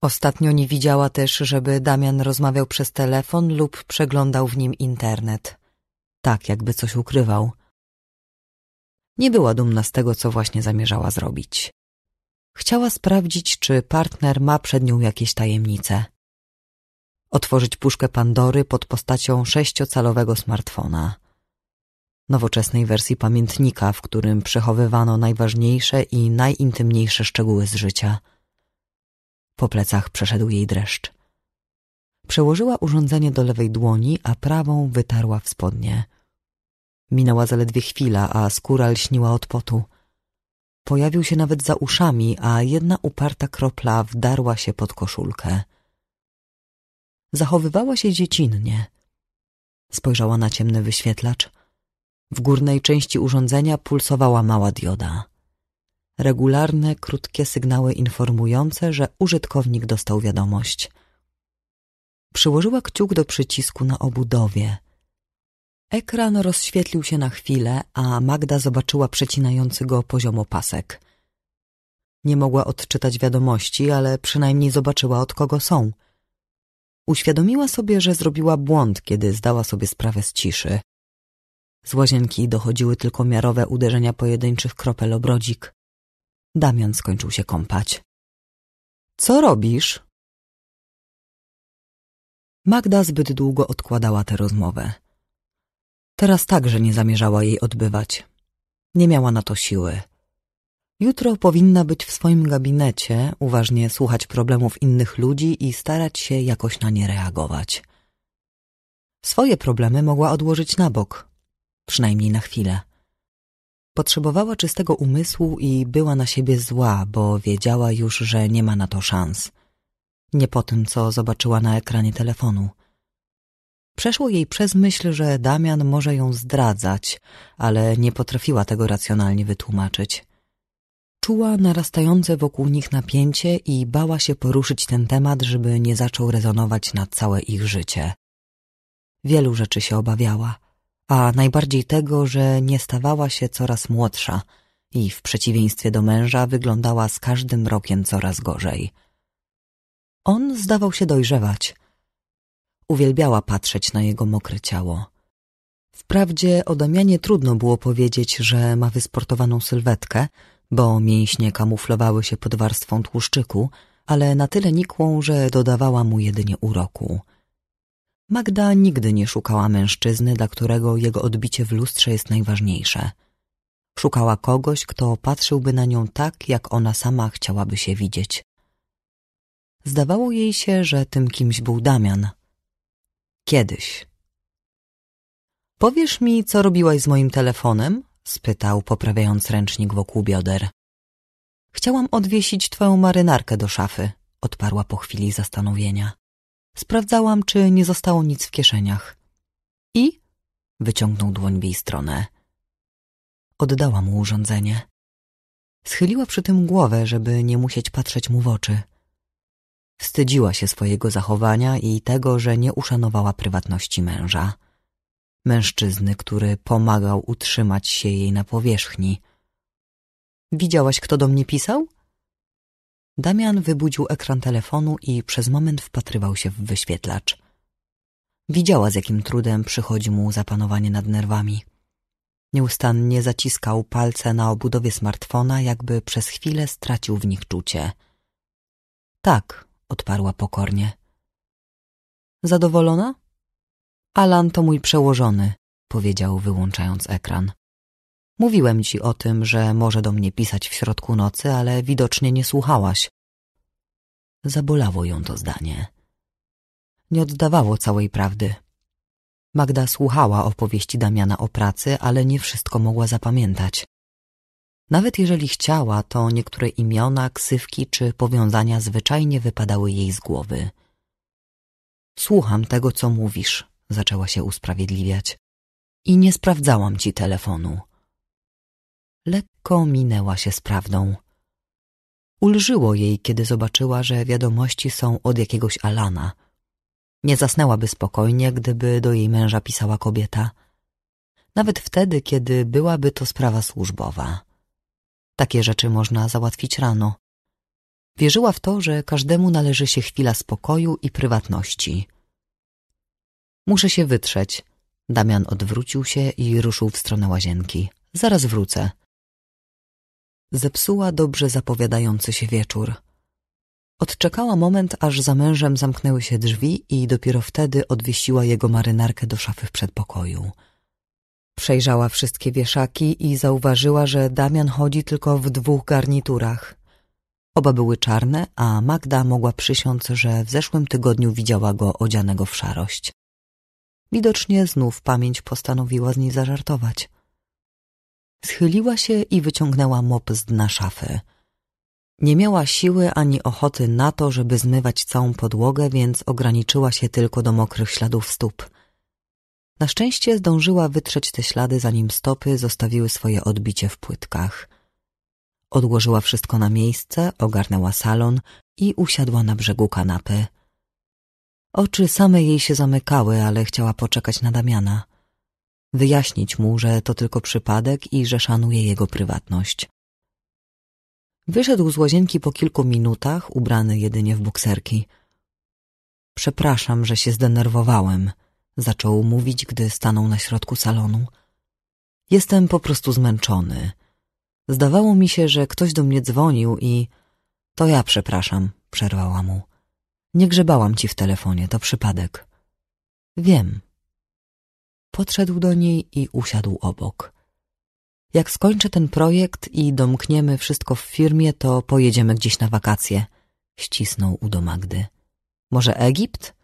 Ostatnio nie widziała też, żeby Damian rozmawiał przez telefon lub przeglądał w nim internet. Tak, jakby coś ukrywał. Nie była dumna z tego, co właśnie zamierzała zrobić. Chciała sprawdzić, czy partner ma przed nią jakieś tajemnice otworzyć puszkę Pandory pod postacią sześciocalowego smartfona, nowoczesnej wersji pamiętnika, w którym przechowywano najważniejsze i najintymniejsze szczegóły z życia. Po plecach przeszedł jej dreszcz. Przełożyła urządzenie do lewej dłoni, a prawą wytarła w spodnie. Minęła zaledwie chwila, a skóra lśniła od potu. Pojawił się nawet za uszami, a jedna uparta kropla wdarła się pod koszulkę zachowywała się dziecinnie. Spojrzała na ciemny wyświetlacz. W górnej części urządzenia pulsowała mała dioda. Regularne, krótkie sygnały informujące, że użytkownik dostał wiadomość. Przyłożyła kciuk do przycisku na obudowie. Ekran rozświetlił się na chwilę, a Magda zobaczyła przecinający go poziomo pasek. Nie mogła odczytać wiadomości, ale przynajmniej zobaczyła, od kogo są – Uświadomiła sobie, że zrobiła błąd, kiedy zdała sobie sprawę z ciszy. Z łazienki dochodziły tylko miarowe uderzenia pojedynczych kropel obrodzik. Damian skończył się kąpać. Co robisz? Magda zbyt długo odkładała tę rozmowę. Teraz także nie zamierzała jej odbywać. Nie miała na to siły. Jutro powinna być w swoim gabinecie, uważnie słuchać problemów innych ludzi i starać się jakoś na nie reagować. Swoje problemy mogła odłożyć na bok, przynajmniej na chwilę. Potrzebowała czystego umysłu i była na siebie zła, bo wiedziała już, że nie ma na to szans. Nie po tym, co zobaczyła na ekranie telefonu. Przeszło jej przez myśl, że Damian może ją zdradzać, ale nie potrafiła tego racjonalnie wytłumaczyć. Czuła narastające wokół nich napięcie i bała się poruszyć ten temat, żeby nie zaczął rezonować na całe ich życie. Wielu rzeczy się obawiała, a najbardziej tego, że nie stawała się coraz młodsza i w przeciwieństwie do męża wyglądała z każdym rokiem coraz gorzej. On zdawał się dojrzewać. Uwielbiała patrzeć na jego mokre ciało. Wprawdzie o Damianie trudno było powiedzieć, że ma wysportowaną sylwetkę, bo mięśnie kamuflowały się pod warstwą tłuszczyku, ale na tyle nikłą, że dodawała mu jedynie uroku. Magda nigdy nie szukała mężczyzny, dla którego jego odbicie w lustrze jest najważniejsze. Szukała kogoś, kto patrzyłby na nią tak, jak ona sama chciałaby się widzieć. Zdawało jej się, że tym kimś był Damian. Kiedyś. Powiesz mi, co robiłaś z moim telefonem? spytał, poprawiając ręcznik wokół bioder. Chciałam odwiesić twoją marynarkę do szafy, odparła po chwili zastanowienia. Sprawdzałam, czy nie zostało nic w kieszeniach. I? Wyciągnął dłoń w jej stronę. Oddała mu urządzenie. Schyliła przy tym głowę, żeby nie musieć patrzeć mu w oczy. Wstydziła się swojego zachowania i tego, że nie uszanowała prywatności męża mężczyzny, który pomagał utrzymać się jej na powierzchni. Widziałaś, kto do mnie pisał? Damian wybudził ekran telefonu i przez moment wpatrywał się w wyświetlacz. Widziała, z jakim trudem przychodzi mu zapanowanie nad nerwami. Nieustannie zaciskał palce na obudowie smartfona, jakby przez chwilę stracił w nich czucie. Tak, odparła pokornie. Zadowolona? Alan to mój przełożony, powiedział, wyłączając ekran. Mówiłem ci o tym, że może do mnie pisać w środku nocy, ale widocznie nie słuchałaś. Zabolało ją to zdanie. Nie oddawało całej prawdy. Magda słuchała opowieści Damiana o pracy, ale nie wszystko mogła zapamiętać. Nawet jeżeli chciała, to niektóre imiona, ksywki czy powiązania zwyczajnie wypadały jej z głowy. Słucham tego, co mówisz, zaczęła się usprawiedliwiać. I nie sprawdzałam ci telefonu. Lekko minęła się z prawdą. Ulżyło jej, kiedy zobaczyła, że wiadomości są od jakiegoś Alana. Nie zasnęłaby spokojnie, gdyby do jej męża pisała kobieta. Nawet wtedy, kiedy byłaby to sprawa służbowa. Takie rzeczy można załatwić rano. Wierzyła w to, że każdemu należy się chwila spokoju i prywatności – Muszę się wytrzeć. Damian odwrócił się i ruszył w stronę łazienki. Zaraz wrócę. Zepsuła dobrze zapowiadający się wieczór. Odczekała moment, aż za mężem zamknęły się drzwi i dopiero wtedy odwiesiła jego marynarkę do szafy w przedpokoju. Przejrzała wszystkie wieszaki i zauważyła, że Damian chodzi tylko w dwóch garniturach. Oba były czarne, a Magda mogła przysiąc, że w zeszłym tygodniu widziała go odzianego w szarość. Widocznie znów pamięć postanowiła z niej zażartować. Schyliła się i wyciągnęła mop z dna szafy. Nie miała siły ani ochoty na to, żeby zmywać całą podłogę, więc ograniczyła się tylko do mokrych śladów stóp. Na szczęście zdążyła wytrzeć te ślady, zanim stopy zostawiły swoje odbicie w płytkach. Odłożyła wszystko na miejsce, ogarnęła salon i usiadła na brzegu kanapy. Oczy same jej się zamykały, ale chciała poczekać na Damiana. Wyjaśnić mu, że to tylko przypadek i że szanuje jego prywatność. Wyszedł z łazienki po kilku minutach, ubrany jedynie w bukserki. Przepraszam, że się zdenerwowałem, zaczął mówić, gdy stanął na środku salonu. Jestem po prostu zmęczony. Zdawało mi się, że ktoś do mnie dzwonił i... To ja przepraszam, przerwała mu. Nie grzebałam ci w telefonie, to przypadek. Wiem. Podszedł do niej i usiadł obok. Jak skończę ten projekt i domkniemy wszystko w firmie, to pojedziemy gdzieś na wakacje. Ścisnął u do Magdy. Może Egipt?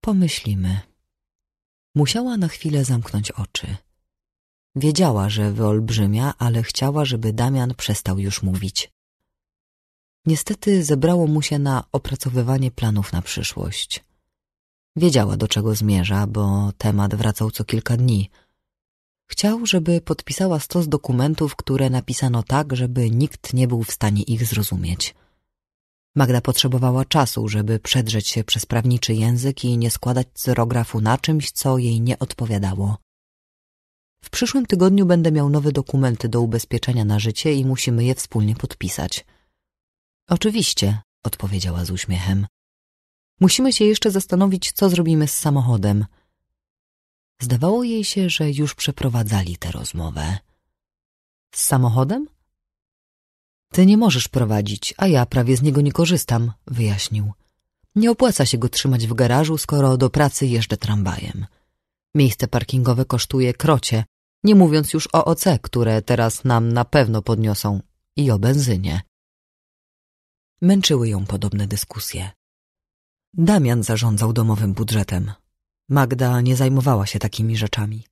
Pomyślimy. Musiała na chwilę zamknąć oczy. Wiedziała, że wyolbrzymia, ale chciała, żeby Damian przestał już mówić. Niestety zebrało mu się na opracowywanie planów na przyszłość. Wiedziała, do czego zmierza, bo temat wracał co kilka dni. Chciał, żeby podpisała stos dokumentów, które napisano tak, żeby nikt nie był w stanie ich zrozumieć. Magda potrzebowała czasu, żeby przedrzeć się przez prawniczy język i nie składać cyrografu na czymś, co jej nie odpowiadało. W przyszłym tygodniu będę miał nowe dokumenty do ubezpieczenia na życie i musimy je wspólnie podpisać. Oczywiście, odpowiedziała z uśmiechem. Musimy się jeszcze zastanowić, co zrobimy z samochodem. Zdawało jej się, że już przeprowadzali tę rozmowę. Z samochodem? Ty nie możesz prowadzić, a ja prawie z niego nie korzystam, wyjaśnił. Nie opłaca się go trzymać w garażu, skoro do pracy jeżdżę tramwajem. Miejsce parkingowe kosztuje krocie, nie mówiąc już o OC, które teraz nam na pewno podniosą, i o benzynie. Męczyły ją podobne dyskusje. Damian zarządzał domowym budżetem. Magda nie zajmowała się takimi rzeczami.